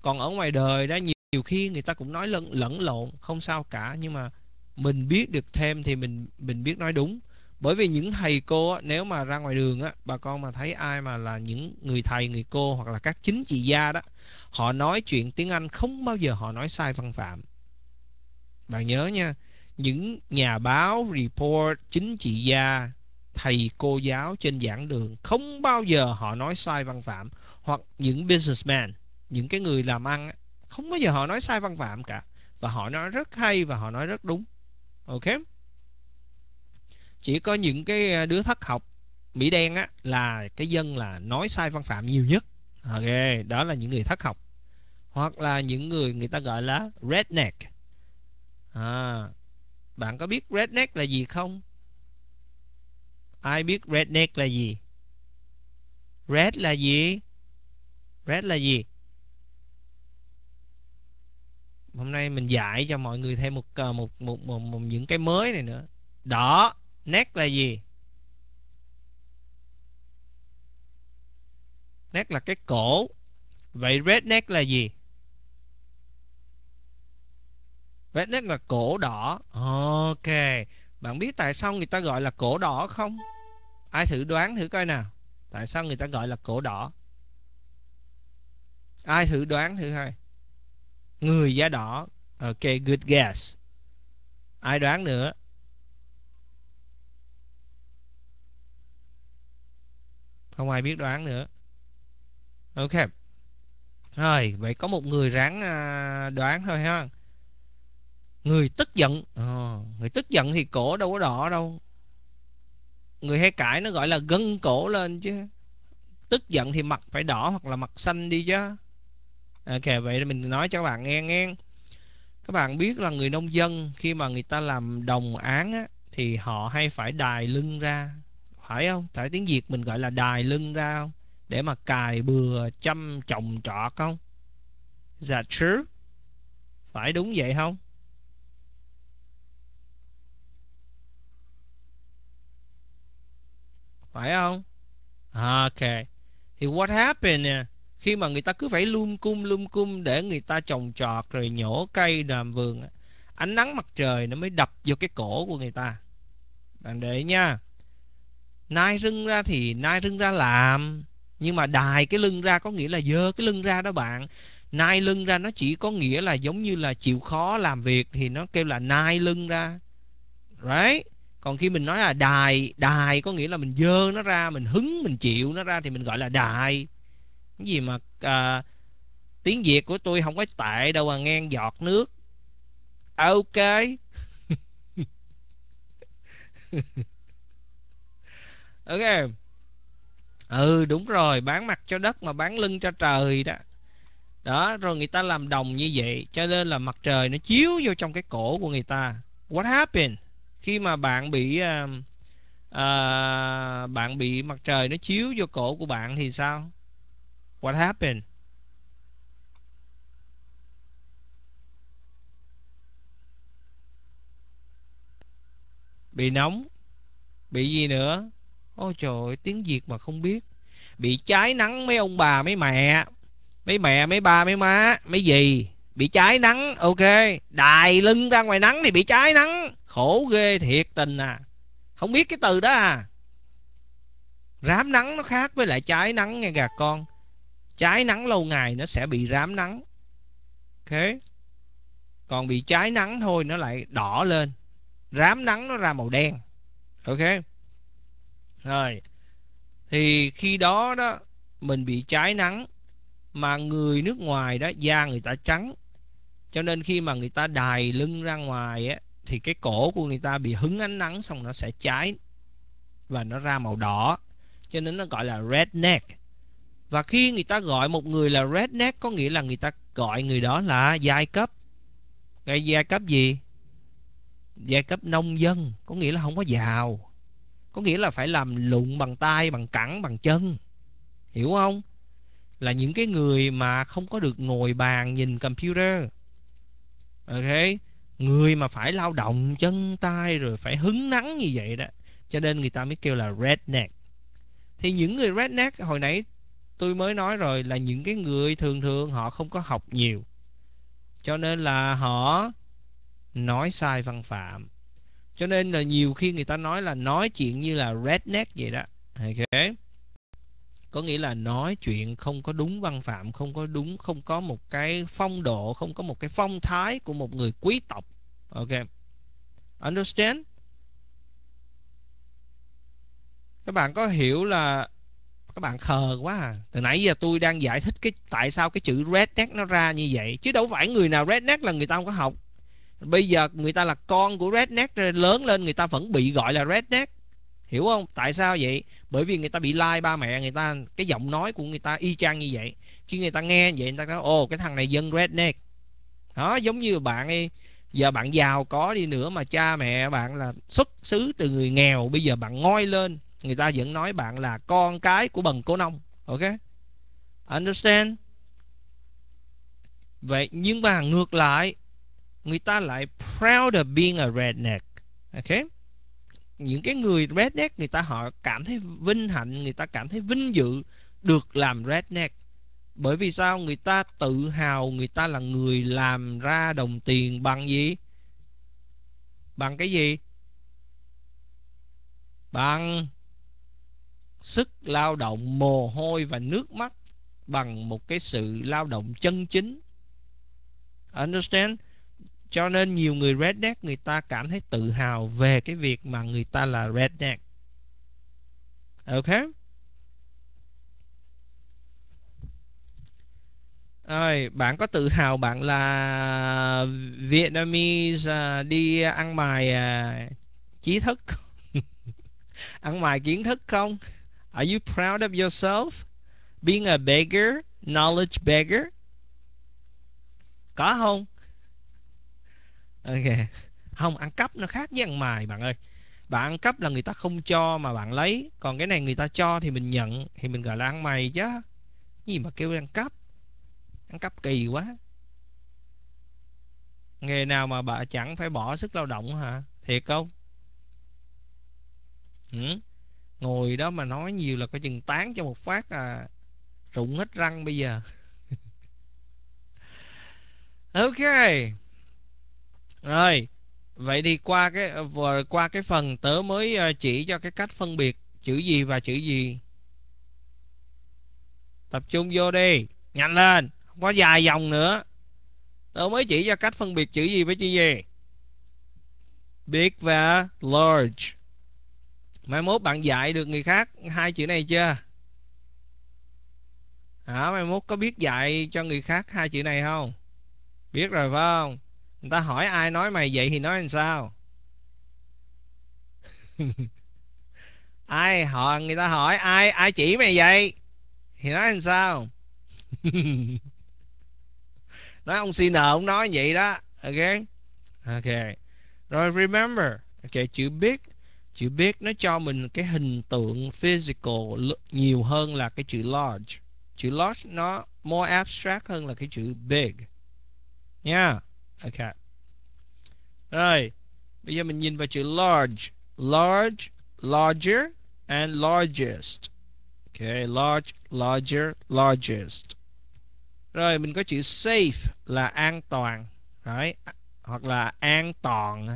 còn ở ngoài đời đó nhiều, nhiều khi người ta cũng nói lẫn lẫn lộn không sao cả nhưng mà mình biết được thêm thì mình mình biết nói đúng bởi vì những thầy cô á, nếu mà ra ngoài đường á bà con mà thấy ai mà là những người thầy người cô hoặc là các chính trị gia đó họ nói chuyện tiếng anh không bao giờ họ nói sai văn phạm bạn nhớ nha những nhà báo report chính trị gia thầy cô giáo trên giảng đường không bao giờ họ nói sai văn phạm hoặc những businessman những cái người làm ăn không bao giờ họ nói sai văn phạm cả và họ nói rất hay và họ nói rất đúng ok chỉ có những cái à, đứa thất học mỹ đen á là cái dân là nói sai văn phạm nhiều nhất ok đó là những người thất học hoặc là những người người ta gọi là redneck à, bạn có biết redneck là gì không ai biết redneck là gì red là gì red là gì hôm nay mình dạy cho mọi người thêm một à, một một, một, một những cái mới này nữa đỏ nét là gì nét là cái cổ vậy redneck là gì redneck là cổ đỏ ok bạn biết tại sao người ta gọi là cổ đỏ không ai thử đoán thử coi nào tại sao người ta gọi là cổ đỏ ai thử đoán thử coi người da đỏ ok good guess ai đoán nữa không ai biết đoán nữa ok rồi vậy có một người ráng à, đoán thôi ha người tức giận à, người tức giận thì cổ đâu có đỏ đâu người hay cãi nó gọi là gân cổ lên chứ tức giận thì mặt phải đỏ hoặc là mặt xanh đi chứ ok vậy mình nói cho các bạn nghe nghe các bạn biết là người nông dân khi mà người ta làm đồng án á, thì họ hay phải đài lưng ra phải không phải tiếng việt mình gọi là đài lưng ra không để mà cài bừa chăm trồng trọt không Dạ true phải đúng vậy không phải không ok thì what happened nè khi mà người ta cứ phải lum cung lum cung để người ta trồng trọt rồi nhổ cây làm vườn ánh nắng mặt trời nó mới đập vô cái cổ của người ta bạn để nha nai rưng ra thì nai rưng ra làm nhưng mà đài cái lưng ra có nghĩa là dơ cái lưng ra đó bạn nai lưng ra nó chỉ có nghĩa là giống như là chịu khó làm việc thì nó kêu là nai lưng ra right còn khi mình nói là đài đài có nghĩa là mình dơ nó ra mình hứng mình chịu nó ra thì mình gọi là đài cái gì mà à, tiếng việt của tôi không có tệ đâu mà ngang giọt nước ok (laughs) ok ừ đúng rồi bán mặt cho đất mà bán lưng cho trời đó đó rồi người ta làm đồng như vậy cho nên là mặt trời nó chiếu vô trong cái cổ của người ta what happened khi mà bạn bị uh, uh, bạn bị mặt trời nó chiếu vô cổ của bạn thì sao what happened bị nóng bị gì nữa Ôi trời tiếng Việt mà không biết Bị cháy nắng mấy ông bà mấy mẹ Mấy mẹ mấy ba mấy má Mấy gì Bị cháy nắng ok Đài lưng ra ngoài nắng thì bị cháy nắng Khổ ghê thiệt tình à Không biết cái từ đó à Rám nắng nó khác với lại cháy nắng nghe gà con Cháy nắng lâu ngày nó sẽ bị rám nắng Ok Còn bị cháy nắng thôi nó lại đỏ lên Rám nắng nó ra màu đen Ok rồi thì khi đó đó mình bị cháy nắng mà người nước ngoài đó da người ta trắng cho nên khi mà người ta đài lưng ra ngoài á thì cái cổ của người ta bị hứng ánh nắng xong nó sẽ cháy và nó ra màu đỏ cho nên nó gọi là redneck và khi người ta gọi một người là redneck có nghĩa là người ta gọi người đó là giai cấp cái giai cấp gì giai cấp nông dân có nghĩa là không có giàu có nghĩa là phải làm lụng bằng tay bằng cẳng bằng chân hiểu không là những cái người mà không có được ngồi bàn nhìn computer ok người mà phải lao động chân tay rồi phải hứng nắng như vậy đó cho nên người ta mới kêu là redneck thì những người redneck hồi nãy tôi mới nói rồi là những cái người thường thường họ không có học nhiều cho nên là họ nói sai văn phạm cho nên là nhiều khi người ta nói là nói chuyện như là redneck vậy đó ok có nghĩa là nói chuyện không có đúng văn phạm không có đúng không có một cái phong độ không có một cái phong thái của một người quý tộc ok understand các bạn có hiểu là các bạn khờ quá à từ nãy giờ tôi đang giải thích cái tại sao cái chữ redneck nó ra như vậy chứ đâu phải người nào redneck là người ta không có học bây giờ người ta là con của redneck lớn lên người ta vẫn bị gọi là redneck hiểu không tại sao vậy bởi vì người ta bị lai like ba mẹ người ta cái giọng nói của người ta y chang như vậy khi người ta nghe vậy người ta nói ồ cái thằng này dân redneck đó giống như bạn ấy giờ bạn giàu có đi nữa mà cha mẹ bạn là xuất xứ từ người nghèo bây giờ bạn ngoi lên người ta vẫn nói bạn là con cái của bần cố nông ok understand vậy nhưng mà ngược lại người ta lại proud of being a redneck ok những cái người redneck người ta họ cảm thấy vinh hạnh người ta cảm thấy vinh dự được làm redneck bởi vì sao người ta tự hào người ta là người làm ra đồng tiền bằng gì bằng cái gì bằng sức lao động mồ hôi và nước mắt bằng một cái sự lao động chân chính understand cho nên nhiều người redneck người ta cảm thấy tự hào về cái việc mà người ta là redneck ok rồi bạn có tự hào bạn là Vietnamese à, đi ăn mài à, trí thức (laughs) ăn mài kiến thức không are you proud of yourself being a beggar knowledge beggar có không ok không ăn cắp nó khác với ăn mài bạn ơi bạn ăn cắp là người ta không cho mà bạn lấy còn cái này người ta cho thì mình nhận thì mình gọi là ăn mày chứ gì mà kêu ăn cắp ăn cắp kỳ quá nghề nào mà bà chẳng phải bỏ sức lao động hả thiệt không ừ? ngồi đó mà nói nhiều là có chừng tán cho một phát à rụng hết răng bây giờ (laughs) ok rồi, vậy thì qua cái ờ, vừa qua cái phần tớ mới ờ, chỉ cho cái cách phân biệt chữ gì và chữ gì. Tập trung vô đi, nhanh lên, không có dài dòng nữa. Tớ mới chỉ cho cách phân biệt chữ gì với chữ gì. Big và large. Mai mốt bạn dạy được người khác hai chữ này chưa? Hả, mai mốt có biết dạy cho người khác hai chữ này không? Biết rồi phải không? người ta hỏi ai nói mày vậy thì nói làm sao (laughs) ai họ người ta hỏi ai ai chỉ mày vậy thì nói làm sao (laughs) nói ông nợ ông nói vậy đó ok ok rồi remember ok chữ biết chữ biết nó cho mình cái hình tượng physical nhiều hơn là cái chữ large chữ large nó more abstract hơn là cái chữ big nha yeah ok rồi bây giờ mình nhìn vào chữ large large larger and largest ok large larger largest rồi mình có chữ safe là an toàn right hoặc là an toàn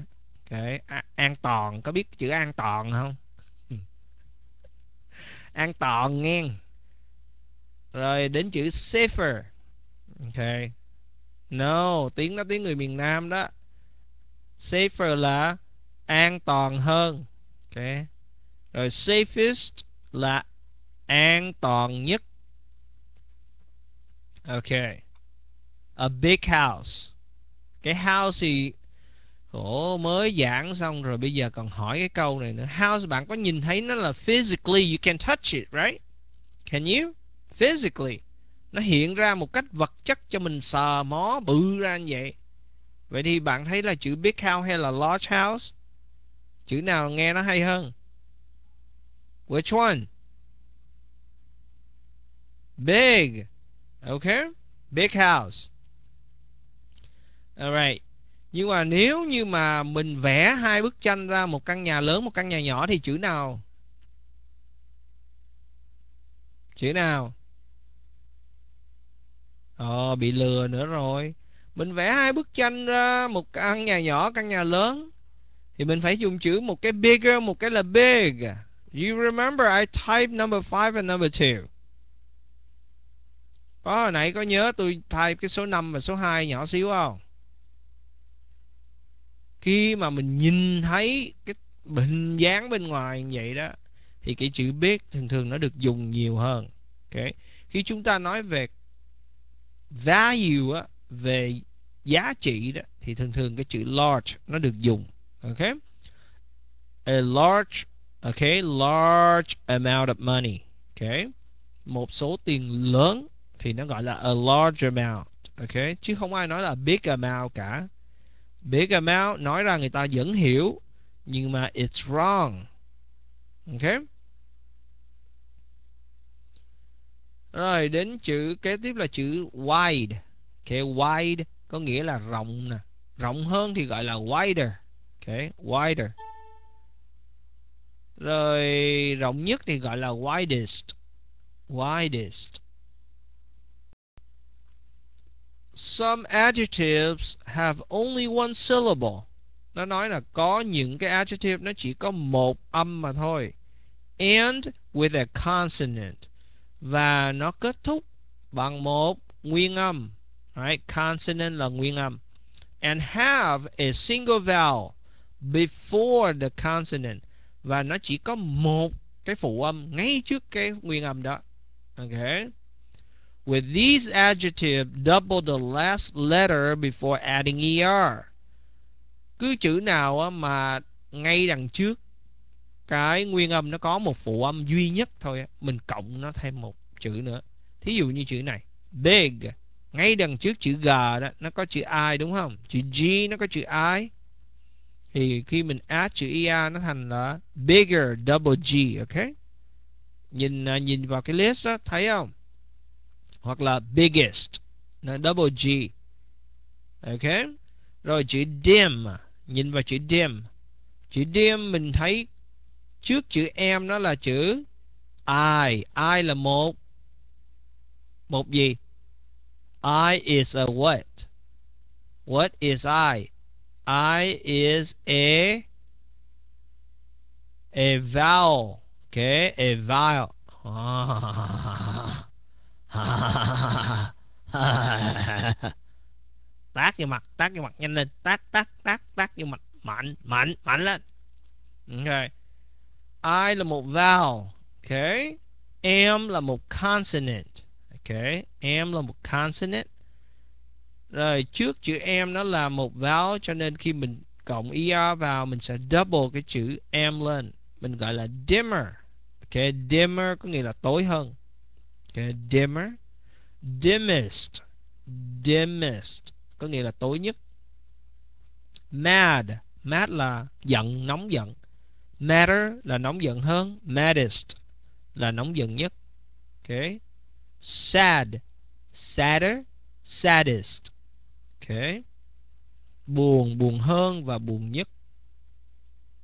okay. A an toàn có biết chữ an toàn không (laughs) an toàn nghe rồi đến chữ safer ok No, tiếng đó tiếng người miền Nam đó. Safer là an toàn hơn. Ok. Rồi safest là an toàn nhất. Ok. A big house. Cái house thì Khổ mới giảng xong rồi bây giờ còn hỏi cái câu này nữa. House bạn có nhìn thấy nó là physically you can touch it, right? Can you? Physically nó hiện ra một cách vật chất cho mình sờ mó bự ra như vậy vậy thì bạn thấy là chữ big house hay là large house chữ nào nghe nó hay hơn which one big okay big house alright nhưng mà nếu như mà mình vẽ hai bức tranh ra một căn nhà lớn một căn nhà nhỏ thì chữ nào chữ nào ờ bị lừa nữa rồi mình vẽ hai bức tranh ra một căn nhà nhỏ căn nhà lớn thì mình phải dùng chữ một cái bigger một cái là big you remember I type number 5 and number 2 có hồi nãy có nhớ tôi type cái số 5 và số 2 nhỏ xíu không khi mà mình nhìn thấy cái hình dáng bên ngoài như vậy đó thì cái chữ biết thường thường nó được dùng nhiều hơn okay. khi chúng ta nói về value á, về giá trị đó thì thường thường cái chữ large nó được dùng ok a large ok large amount of money ok một số tiền lớn thì nó gọi là a large amount ok chứ không ai nói là big amount cả big amount nói ra người ta vẫn hiểu nhưng mà it's wrong ok rồi đến chữ kế tiếp là chữ wide ok wide có nghĩa là rộng nè rộng hơn thì gọi là wider ok wider rồi rộng nhất thì gọi là widest widest some adjectives have only one syllable nó nói là có những cái adjective nó chỉ có một âm mà thôi and with a consonant và nó kết thúc bằng một nguyên âm. Right? Consonant là nguyên âm. And have a single vowel before the consonant. Và nó chỉ có một cái phụ âm ngay trước cái nguyên âm đó. Okay? With these adjectives, double the last letter before adding er. Cứ chữ nào mà ngay đằng trước cái nguyên âm nó có một phụ âm duy nhất thôi mình cộng nó thêm một chữ nữa thí dụ như chữ này big ngay đằng trước chữ g đó nó có chữ i đúng không chữ g nó có chữ i thì khi mình add chữ ia nó thành là bigger double g ok nhìn à, nhìn vào cái list đó thấy không hoặc là biggest là double g ok rồi chữ dim nhìn vào chữ dim chữ dim mình thấy trước chữ em nó là chữ I I là một một gì I is a what what is I I is a a vowel okay a vowel (laughs) tác vô mặt tác vô mặt nhanh lên tác tác tác tác vô mặt mạnh mạnh mạnh lên okay I là một vowel, okay? Am là một consonant, okay? Am là một consonant. Rồi trước chữ am nó là một vowel cho nên khi mình cộng er vào mình sẽ double cái chữ am lên. Mình gọi là dimmer. Okay, dimmer có nghĩa là tối hơn. Okay, dimmer. Dimmest. Dimmest có nghĩa là tối nhất. Mad, mad là giận, nóng giận. Madder là nóng giận hơn Maddest là nóng giận nhất okay. Sad Sadder Saddest okay. Buồn, buồn hơn và buồn nhất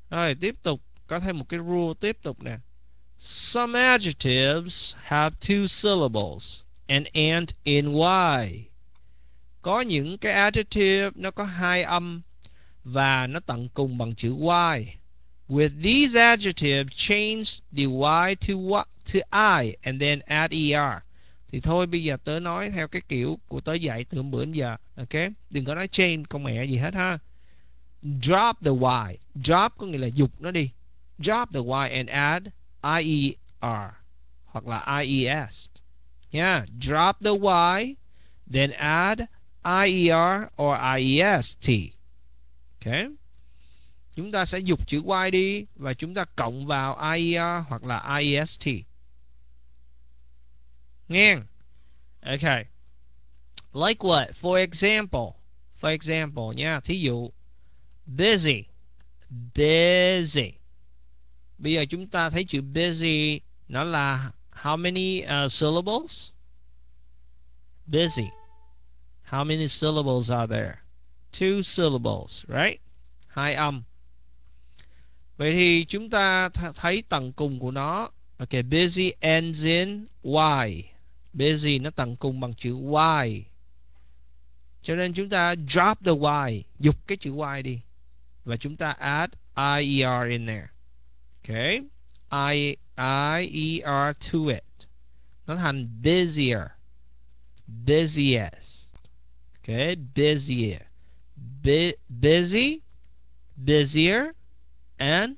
Rồi tiếp tục Có thêm một cái rule tiếp tục nè Some adjectives have two syllables and end in y. Có những cái adjective nó có hai âm và nó tận cùng bằng chữ y. With these adjectives, change the y to what to I and then add er. Thì thôi bây giờ tớ nói theo cái kiểu của tớ dạy từ bữa đến giờ. Ok? Đừng có nói change con mẹ gì hết ha. Drop the y. Drop có nghĩa là dục nó đi. Drop the y and add IER hoặc là IES. Yeah, drop the y then add IER or IEST. Okay? chúng ta sẽ dục chữ y đi và chúng ta cộng vào IER hoặc là IEST nghe ok like what for example for example nha thí dụ busy busy bây giờ chúng ta thấy chữ busy nó là how many uh, syllables busy how many syllables are there two syllables right hai âm Vậy thì chúng ta th thấy tầng cùng của nó. Ok, busy ends in y. Busy nó tầng cùng bằng chữ y. Cho nên chúng ta drop the y, dục cái chữ y đi. Và chúng ta add ier in there. Okay. I I e to it. Nó thành busier. Busiest. Okay, busier. Bu busy, busier, and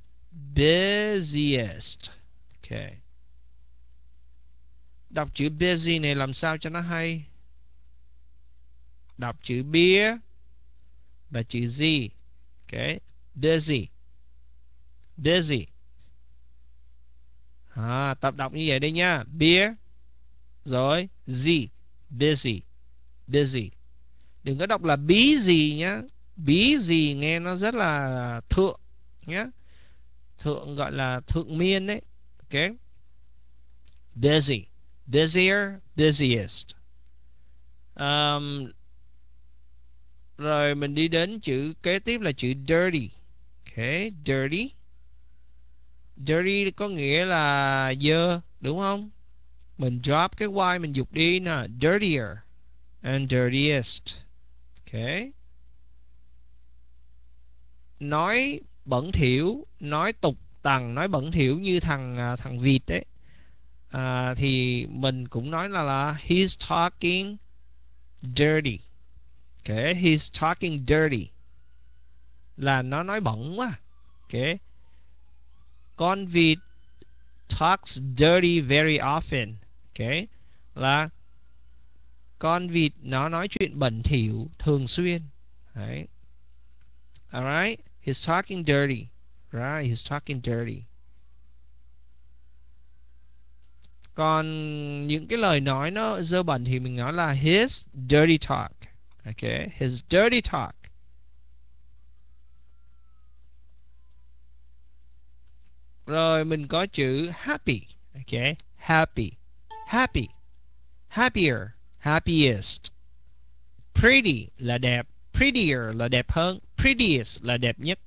busiest. okay. Đọc chữ busy này làm sao cho nó hay? Đọc chữ beer và chữ z. okay, Busy. Busy. À, tập đọc như vậy đây nha. Beer rồi z busy busy. Đừng có đọc là bí gì nhá. Bí gì nghe nó rất là thượng nhé thượng gọi là thượng miên đấy ok busy busier busiest um, rồi mình đi đến chữ kế tiếp là chữ dirty ok dirty dirty có nghĩa là dơ đúng không mình drop cái y mình dục đi nè dirtier and dirtiest ok nói bẩn thỉu nói tục tằng nói bẩn thỉu như thằng à, thằng vịt đấy à, thì mình cũng nói là là he's talking dirty okay he's talking dirty là nó nói bẩn quá okay con vịt talks dirty very often okay là con vịt nó nói chuyện bẩn thỉu thường xuyên đấy alright He's talking dirty, right? He's talking dirty. Còn những cái lời nói nó dơ bẩn thì mình nói là his dirty talk. Okay, his dirty talk. Rồi mình có chữ happy. Okay, happy. Happy. Happier, happiest. Pretty là đẹp, prettier là đẹp hơn prettiest là đẹp nhất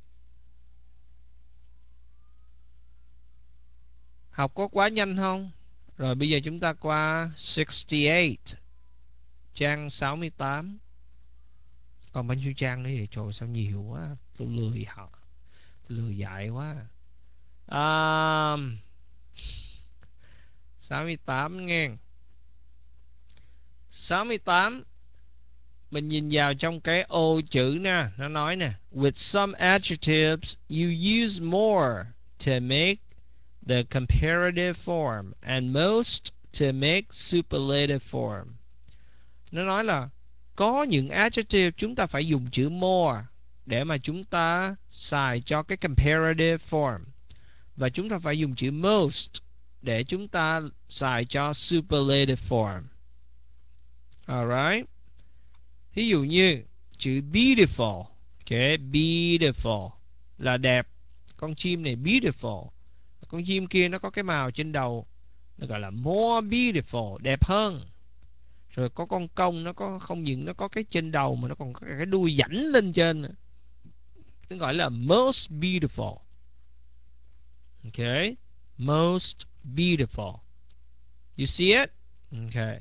học có quá nhanh không rồi bây giờ chúng ta qua 68 trang 68 còn bánh su trang nữa thì trời sao nhiều quá tôi lười học tôi lười dạy quá um, 68 nghe 68 mình nhìn vào trong cái ô chữ nè nó nói nè with some adjectives you use more to make the comparative form and most to make superlative form nó nói là có những adjective chúng ta phải dùng chữ more để mà chúng ta xài cho cái comparative form và chúng ta phải dùng chữ most để chúng ta xài cho superlative form alright ví dụ như chữ beautiful okay, beautiful là đẹp con chim này beautiful con chim kia nó có cái màu trên đầu nó gọi là more beautiful đẹp hơn rồi có con công nó có không những nó có cái trên đầu mà nó còn có cái đuôi rảnh lên trên nó gọi là most beautiful okay most beautiful you see it okay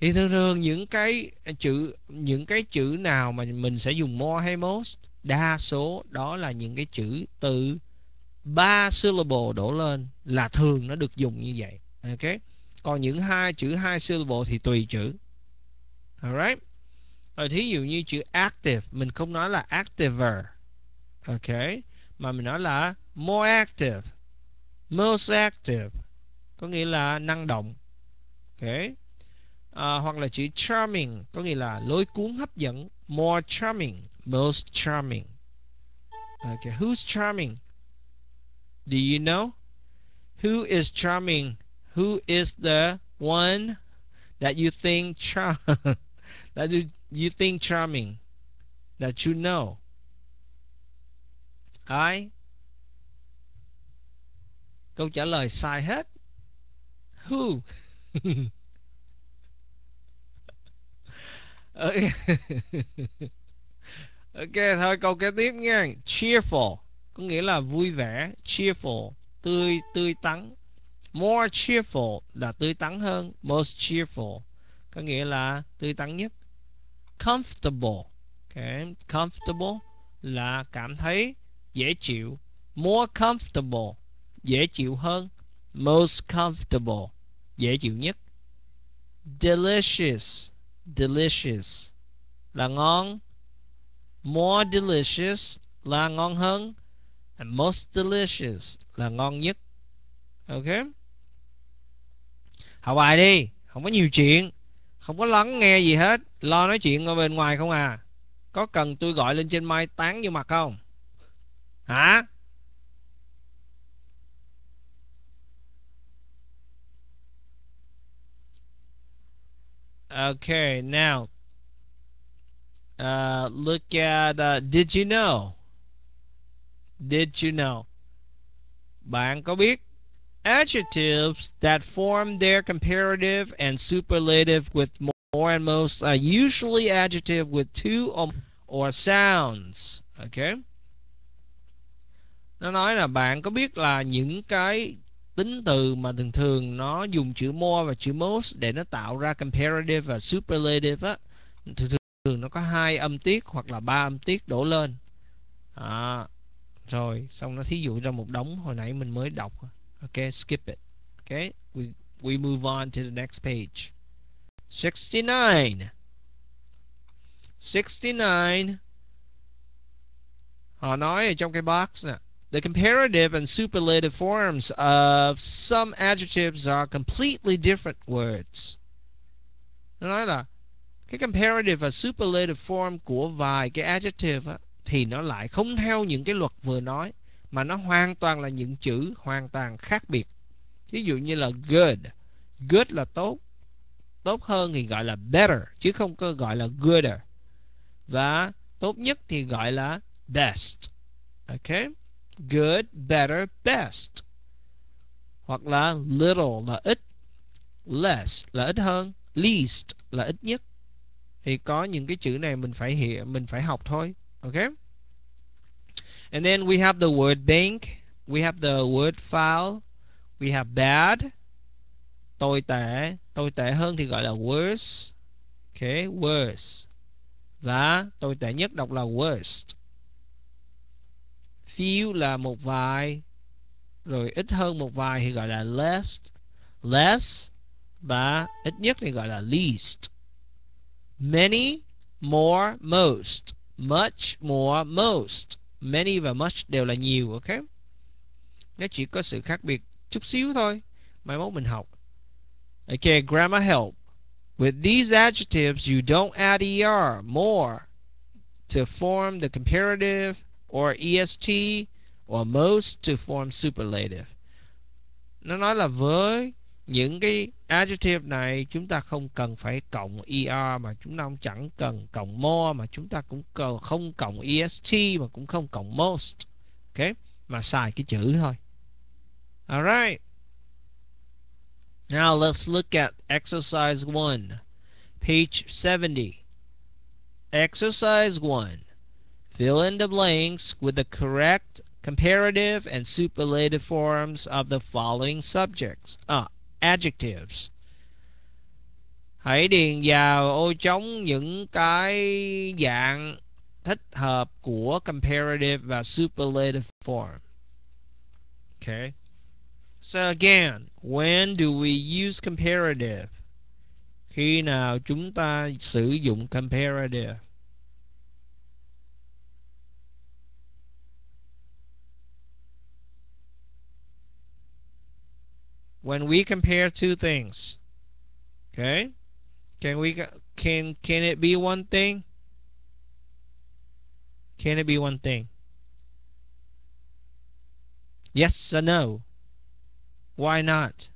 thì thường thường những cái chữ những cái chữ nào mà mình sẽ dùng more hay most đa số đó là những cái chữ từ ba syllable đổ lên là thường nó được dùng như vậy ok còn những hai chữ hai syllable thì tùy chữ alright rồi thí dụ như chữ active mình không nói là activer ok mà mình nói là more active most active có nghĩa là năng động ok À, hoặc là chữ charming có nghĩa là lối cuốn hấp dẫn more charming most charming okay who's charming do you know who is charming who is the one that you think char (laughs) that you, you think charming that you know ai câu trả lời sai hết who (laughs) Ờ, (laughs) ok thôi câu kế tiếp nha cheerful có nghĩa là vui vẻ cheerful tươi tươi tắn more cheerful là tươi tắn hơn most cheerful có nghĩa là tươi tắn nhất comfortable okay. comfortable là cảm thấy dễ chịu more comfortable dễ chịu hơn most comfortable dễ chịu nhất delicious delicious là ngon more delicious là ngon hơn and most delicious là ngon nhất ok học bài đi không có nhiều chuyện không có lắng nghe gì hết lo nói chuyện ở bên ngoài không à có cần tôi gọi lên trên mai tán vô mặt không hả Okay, now uh, look at uh, did you know? Did you know? Bạn có biết? Adjectives that form their comparative and superlative with more and most are uh, usually adjective with two or, or sounds. Okay? Nó nói là bạn có biết là những cái tính từ mà thường thường nó dùng chữ more và chữ most để nó tạo ra comparative và superlative á thường thường nó có hai âm tiết hoặc là ba âm tiết đổ lên à, rồi xong nó thí dụ ra một đống hồi nãy mình mới đọc ok skip it ok we we move on to the next page 69 69 họ nói ở trong cái box nè The comparative and superlative forms of some adjectives are completely different words. nói là cái comparative và superlative form của vài cái adjective thì nó lại không theo những cái luật vừa nói mà nó hoàn toàn là những chữ hoàn toàn khác biệt. Ví dụ như là good. Good là tốt. Tốt hơn thì gọi là better chứ không có gọi là gooder. Và tốt nhất thì gọi là best. Okay? good, better, best. Hoặc là little là ít, less là ít hơn, least là ít nhất. Thì có những cái chữ này mình phải hiểu, mình phải học thôi. Ok? And then we have the word bank, we have the word file, we have bad, tồi tệ, tồi tệ hơn thì gọi là worse. Okay, worse. Và tồi tệ nhất đọc là worst few là một vài rồi ít hơn một vài thì gọi là less less và ít nhất thì gọi là least many more most much more most many và much đều là nhiều ok nó chỉ có sự khác biệt chút xíu thôi mai mốt mình học ok grammar help with these adjectives you don't add er more to form the comparative or est or most to form superlative. Nó nói là với những cái adjective này chúng ta không cần phải cộng er mà chúng ta cũng chẳng cần cộng more mà chúng ta cũng không cộng est mà cũng không cộng most. Ok, mà xài cái chữ thôi. Alright. Now let's look at exercise 1, page 70. Exercise 1. Fill in the blanks with the correct comparative and superlative forms of the following subjects, uh, adjectives. Hãy điền vào ô trống những cái dạng thích hợp của comparative và superlative form. Okay. So again, when do we use comparative? Khi nào chúng ta sử dụng comparative? when we compare two things okay can we can can it be one thing can it be one thing yes or no why not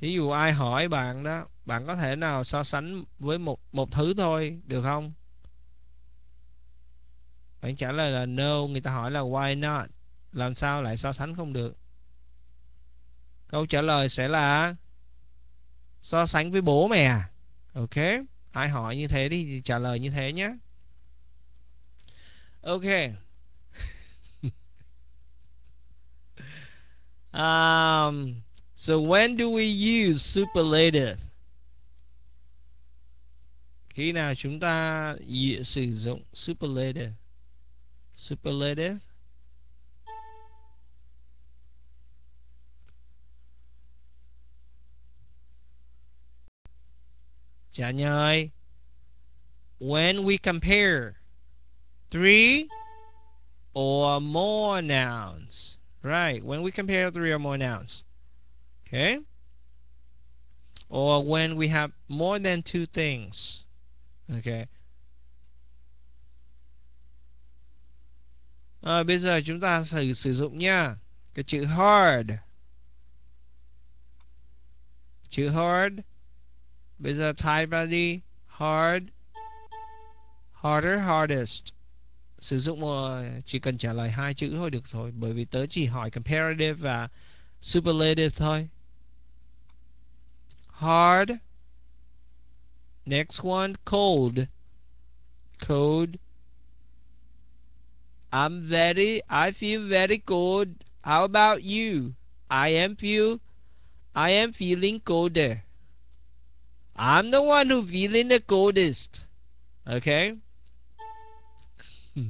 ví dụ ai hỏi bạn đó bạn có thể nào so sánh với một một thứ thôi được không bạn trả lời là no người ta hỏi là why not làm sao lại so sánh không được câu trả lời sẽ là so sánh với bố mẹ ok ai hỏi như thế thì trả lời như thế nhé ok (laughs) um, so when do we use superlative khi nào chúng ta sử dụng superlative superlative Trả When we compare three or more nouns Right, when we compare three or more nouns Okay Or when we have more than two things Okay à, bây giờ chúng ta sử sử dụng nha cái chữ hard chữ hard bây giờ type ra đi hard harder hardest sử dụng ờ, chỉ cần trả lời hai chữ thôi được rồi bởi vì tớ chỉ hỏi comparative và superlative thôi hard next one cold cold I'm very, I feel very cold. How about you? I am feel, I am feeling colder. I'm the one who feeling the coldest. Okay? (laughs)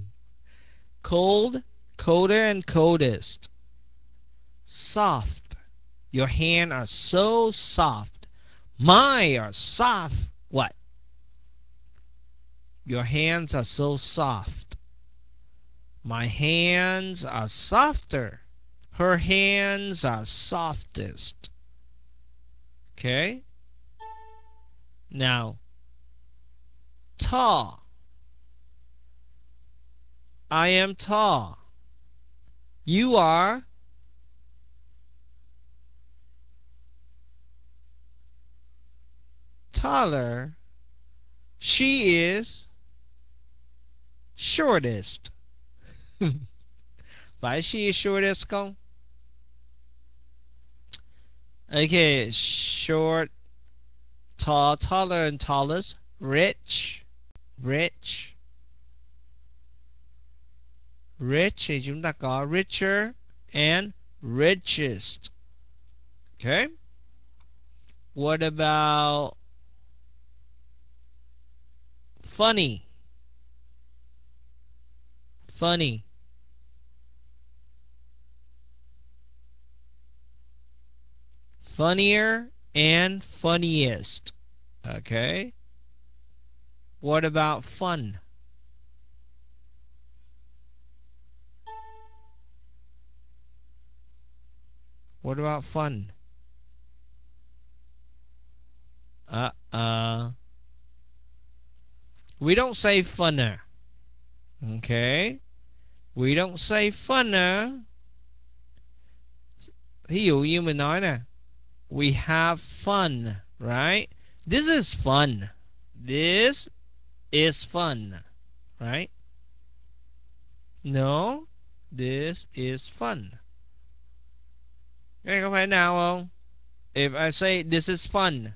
Cold, colder and coldest. Soft. Your hand are so soft. My are soft. What? Your hands are so soft. My hands are softer. Her hands are softest. Okay? Now, tall. I am tall. You are taller. She is shortest. Why 白系 short is gone. Okay, short, tall, taller and tallest, rich, rich. Rich thì not got richer and richest. Okay. What about funny? Funny. funnier and funniest. Okay? What about fun? What about fun? Uh-uh. We don't say funner. Okay? We don't say funner. He or you mình we have fun, right? This is fun. This is fun, right? No, this is fun. Okay, có phải now. Oh. If I say this is fun,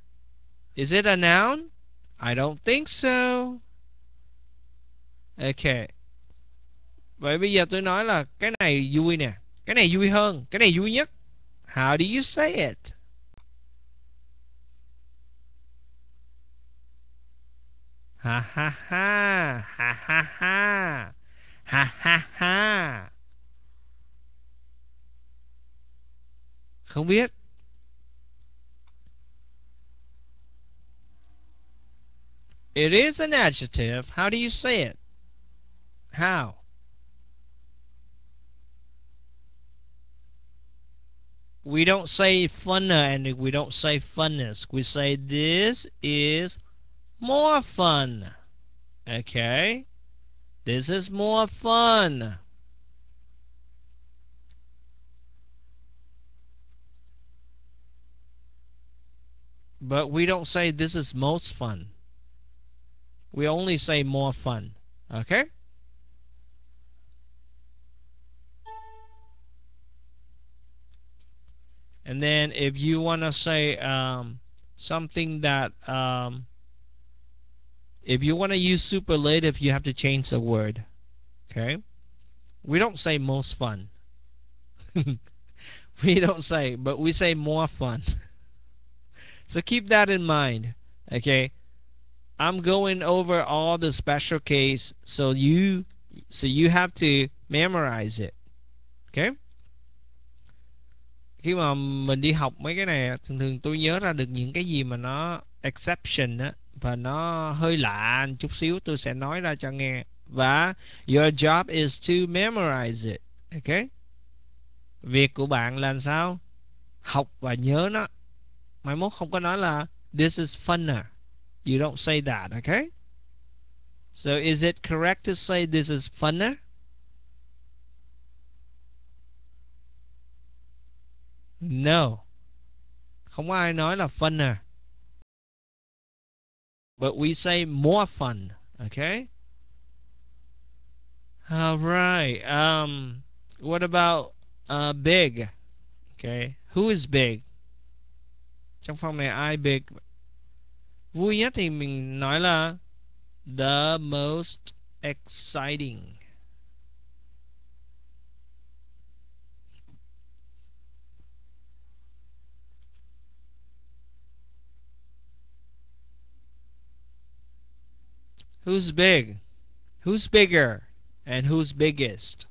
is it a noun? I don't think so. Okay. Vậy bây giờ tôi nói là cái này vui nè. Cái này vui hơn. Cái này vui nhất. How do you say it? Ha ha ha. Ha ha ha. Ha ha ha. Không biết. It is an adjective. How do you say it? How? We don't say funner and we don't say funness. We say this is more fun. Okay? This is more fun. But we don't say this is most fun. We only say more fun. Okay? And then if you want to say um, something that um, if you want to use superlative, you have to change the word. Okay? We don't say most fun. (laughs) we don't say, but we say more fun. (laughs) so keep that in mind. Okay? I'm going over all the special case so you so you have to memorize it. Okay? Khi mà mình đi học mấy cái này thường thường tôi nhớ ra được những cái gì mà nó exception á và nó hơi lạ chút xíu tôi sẽ nói ra cho nghe và your job is to memorize it ok việc của bạn là sao học và nhớ nó mai mốt không có nói là this is funner you don't say that ok so is it correct to say this is funner no không ai nói là funner But we say more fun, okay? All right. Um, what about uh, big? Okay. Who is big? Trong phòng này ai big? Vui nhất thì mình nói là the most exciting. Who's big? Who's bigger? And who's biggest?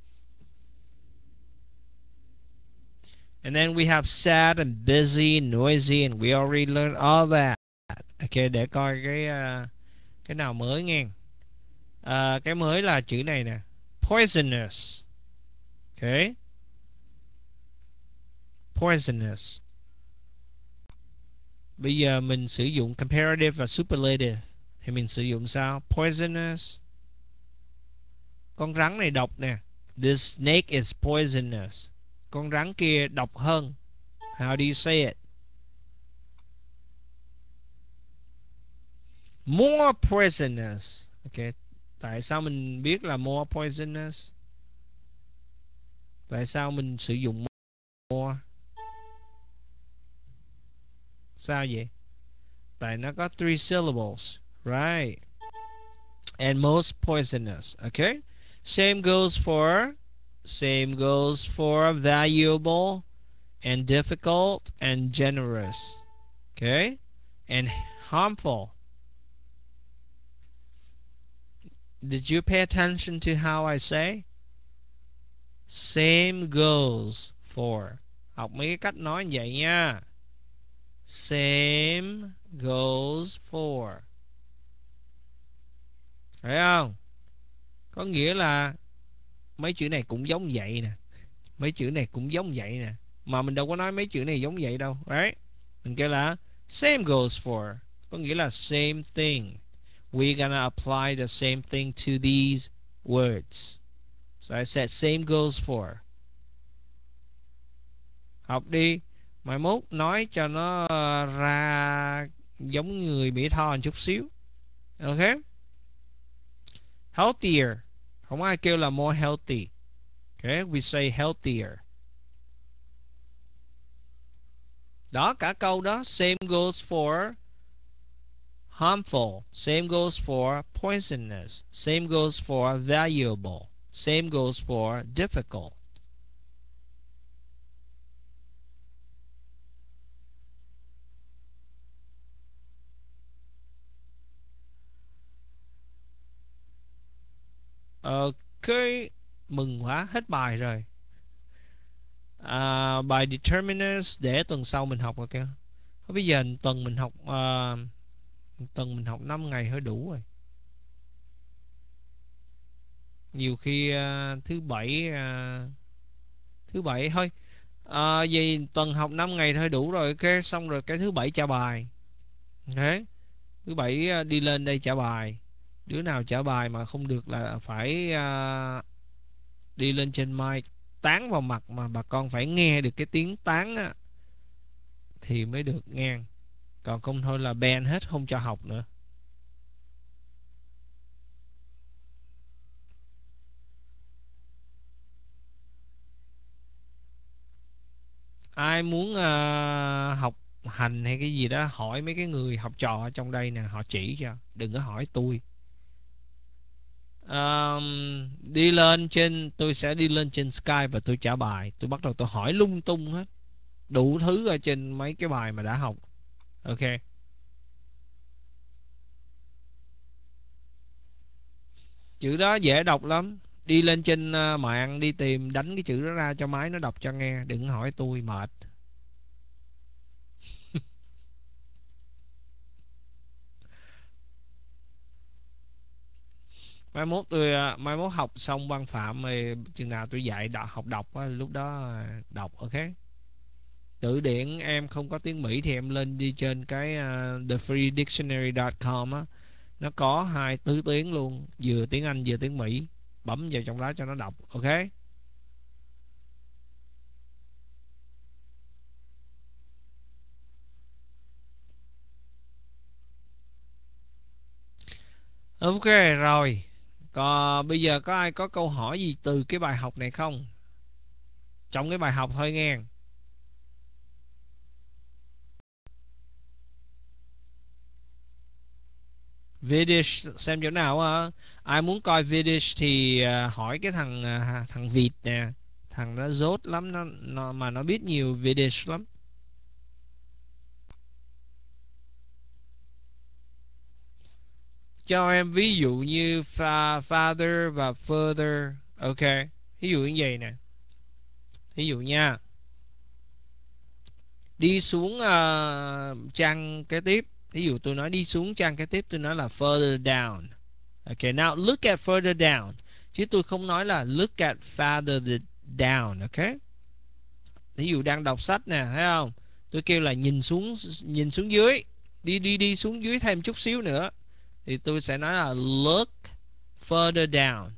And then we have sad and busy, noisy, and we already learned all that. Ok, để coi cái uh, cái nào mới nghe. Uh, cái mới là chữ này nè. Poisonous. Ok. Poisonous. Bây giờ mình sử dụng comparative và superlative. thì mình sử dụng sao poisonous con rắn này độc nè the snake is poisonous con rắn kia độc hơn how do you say it more poisonous okay tại sao mình biết là more poisonous tại sao mình sử dụng more sao vậy tại nó có three syllables Right. And most poisonous. Okay. Same goes for same goes for valuable and difficult and generous. Okay? And harmful. Did you pay attention to how I say? Same goes for. Học mấy cái cách nói vậy nha. Same goes for. thấy không có nghĩa là mấy chữ này cũng giống vậy nè mấy chữ này cũng giống vậy nè mà mình đâu có nói mấy chữ này giống vậy đâu right mình kêu là same goes for có nghĩa là same thing we're gonna apply the same thing to these words so I said same goes for học đi mai mốt nói cho nó ra giống người mỹ tho một chút xíu ok healthier. much you là more healthy. Okay, we say healthier. Đó cả câu đó same goes for harmful, same goes for poisonous, same goes for valuable, same goes for difficult. Ok ờ, Mừng quá hết bài rồi à, Bài determinants Để tuần sau mình học rồi okay. kìa Bây giờ tuần mình học uh, Tuần mình học 5 ngày hơi đủ rồi Nhiều khi uh, thứ bảy uh, Thứ bảy thôi à, Vì tuần học 5 ngày thôi đủ rồi ok Xong rồi cái thứ bảy trả bài okay. Thứ bảy đi lên đây trả bài đứa nào trả bài mà không được là phải uh, đi lên trên mic tán vào mặt mà bà con phải nghe được cái tiếng tán á, thì mới được nghe, còn không thôi là ban hết không cho học nữa ai muốn uh, học hành hay cái gì đó hỏi mấy cái người học trò ở trong đây nè họ chỉ cho đừng có hỏi tôi um, đi lên trên tôi sẽ đi lên trên sky và tôi trả bài tôi bắt đầu tôi hỏi lung tung hết đủ thứ ở trên mấy cái bài mà đã học ok chữ đó dễ đọc lắm đi lên trên ờ, mạng đi tìm đánh cái chữ đó ra cho máy nó đọc cho nghe đừng hỏi tôi mệt mai mốt tôi à, mai mốt học xong văn phạm thì chừng nào tôi dạy đọc, học đọc lúc đó đọc ok từ điển em không có tiếng Mỹ thì em lên đi trên cái uh, à, thefreedictionary.com á nó có hai tứ tiếng luôn vừa tiếng Anh vừa tiếng Mỹ bấm vào trong đó cho nó đọc ok ok rồi còn bây giờ có ai có câu hỏi gì từ cái bài học này không trong cái bài học thôi nghe Vidish xem chỗ nào hả? Ai muốn coi Vidish thì à, hỏi cái thằng à, thằng Việt nè, thằng nó dốt lắm nó, nó mà nó biết nhiều Vidish lắm. cho em ví dụ như fa, father và further ok ví dụ như vậy nè ví dụ nha đi xuống uh, ờ, trang kế tiếp ví dụ tôi nói đi xuống trang kế tiếp tôi nói là further down ok now look at further down chứ tôi không nói là look at further down ok ví dụ đang đọc sách nè thấy không tôi kêu là nhìn xuống nhìn xuống dưới đi đi đi xuống dưới thêm chút xíu nữa thì tôi sẽ nói là look further down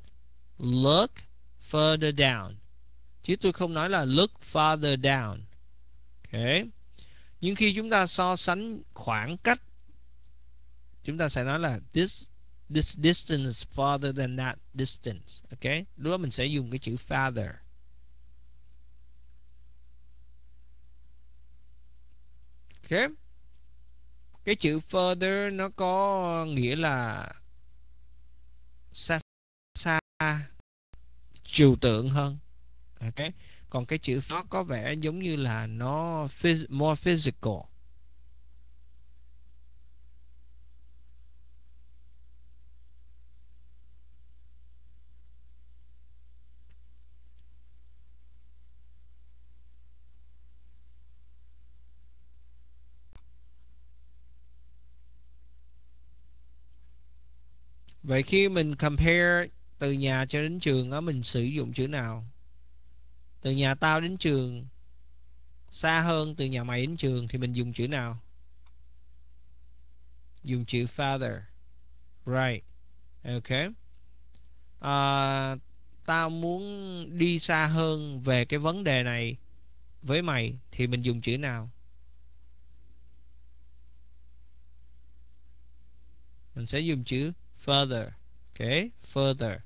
look further down chứ tôi không nói là look farther down ok nhưng khi chúng ta so sánh khoảng cách chúng ta sẽ nói là this this distance farther than that distance ok lúc đó mình sẽ dùng cái chữ farther ok cái chữ further nó có nghĩa là xa xa trừu tượng hơn ok còn cái chữ nó có vẻ giống như là nó more physical Vậy khi mình compare từ nhà cho đến trường á mình sử dụng chữ nào? Từ nhà tao đến trường xa hơn từ nhà mày đến trường thì mình dùng chữ nào? Dùng chữ father. Right. okay À, tao muốn đi xa hơn về cái vấn đề này với mày thì mình dùng chữ nào? Mình sẽ dùng chữ further. Okay, further.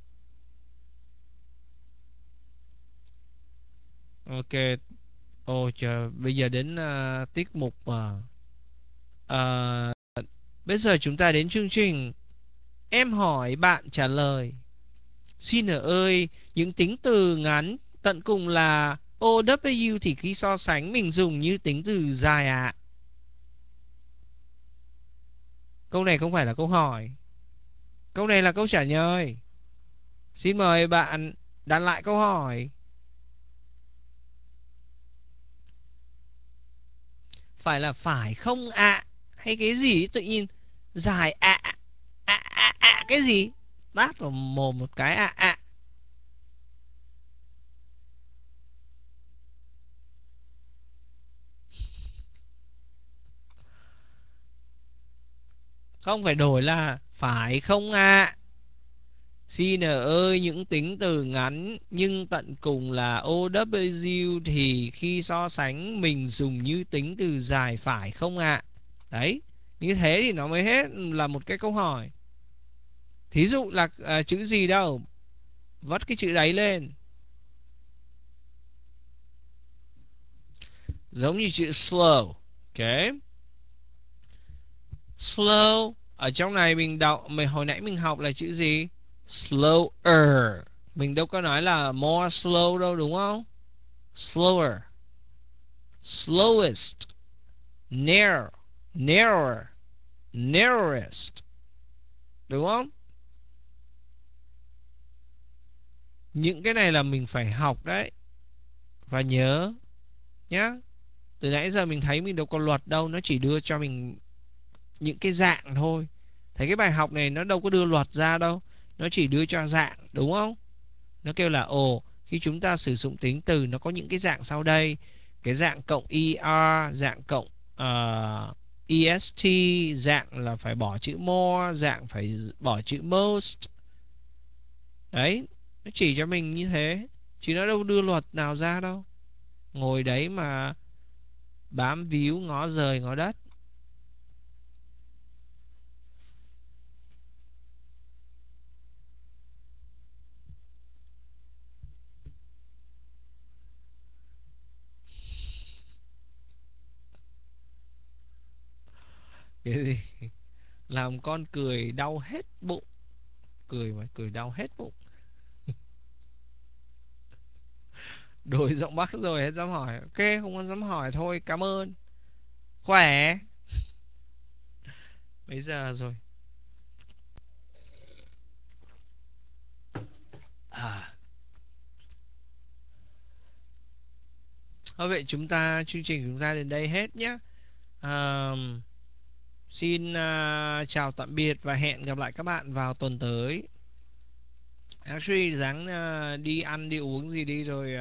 Ok. Ồ oh, trời, bây giờ đến uh, tiết mục Uh, uh, bây giờ chúng ta đến chương trình Em hỏi bạn trả lời. Xin ở ơi, những tính từ ngắn tận cùng là OW thì khi so sánh mình dùng như tính từ dài ạ. À. Câu này không phải là câu hỏi Câu này là câu trả lời. Xin mời bạn đặt lại câu hỏi. Phải là phải không ạ à? hay cái gì tự nhiên dài ạ ạ ạ ạ cái gì? Tát vào mồm một cái ạ ạ. Không phải đổi là phải không ạ à? Xin ơi những tính từ ngắn nhưng tận cùng là OW thì khi so sánh mình dùng như tính từ dài phải không ạ? À? Đấy, như thế thì nó mới hết là một cái câu hỏi. Thí dụ là à, chữ gì đâu, vắt cái chữ đấy lên. Giống như chữ slow, ok? Slow ở trong này mình đọc mình hồi nãy mình học là chữ gì? Slower. Mình đâu có nói là more slow đâu đúng không? Slower. Slowest. Narrow. Narrower. Narrowest. Đúng không? Những cái này là mình phải học đấy. Và nhớ nhá. Từ nãy giờ mình thấy mình đâu có luật đâu, nó chỉ đưa cho mình những cái dạng thôi thấy cái bài học này nó đâu có đưa luật ra đâu nó chỉ đưa cho dạng đúng không nó kêu là ồ khi chúng ta sử dụng tính từ nó có những cái dạng sau đây cái dạng cộng er dạng cộng uh, ờ, est dạng là phải bỏ chữ more dạng phải bỏ chữ most đấy nó chỉ cho mình như thế chứ nó đâu đưa luật nào ra đâu ngồi đấy mà bám víu ngó rời ngó đất cái gì (laughs) làm con cười đau hết bụng cười mà cười đau hết bụng (laughs) đổi giọng bắc rồi hết dám hỏi ok không có dám hỏi thôi cảm ơn khỏe mấy (laughs) giờ rồi à Thôi vậy chúng ta chương trình chúng ta đến đây hết nhé. Um, Xin uh, chào tạm biệt và hẹn gặp lại các bạn vào tuần tới. Actually dáng uh, à, đi ăn đi uống gì đi rồi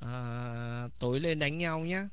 uh, tối lên đánh nhau nhé.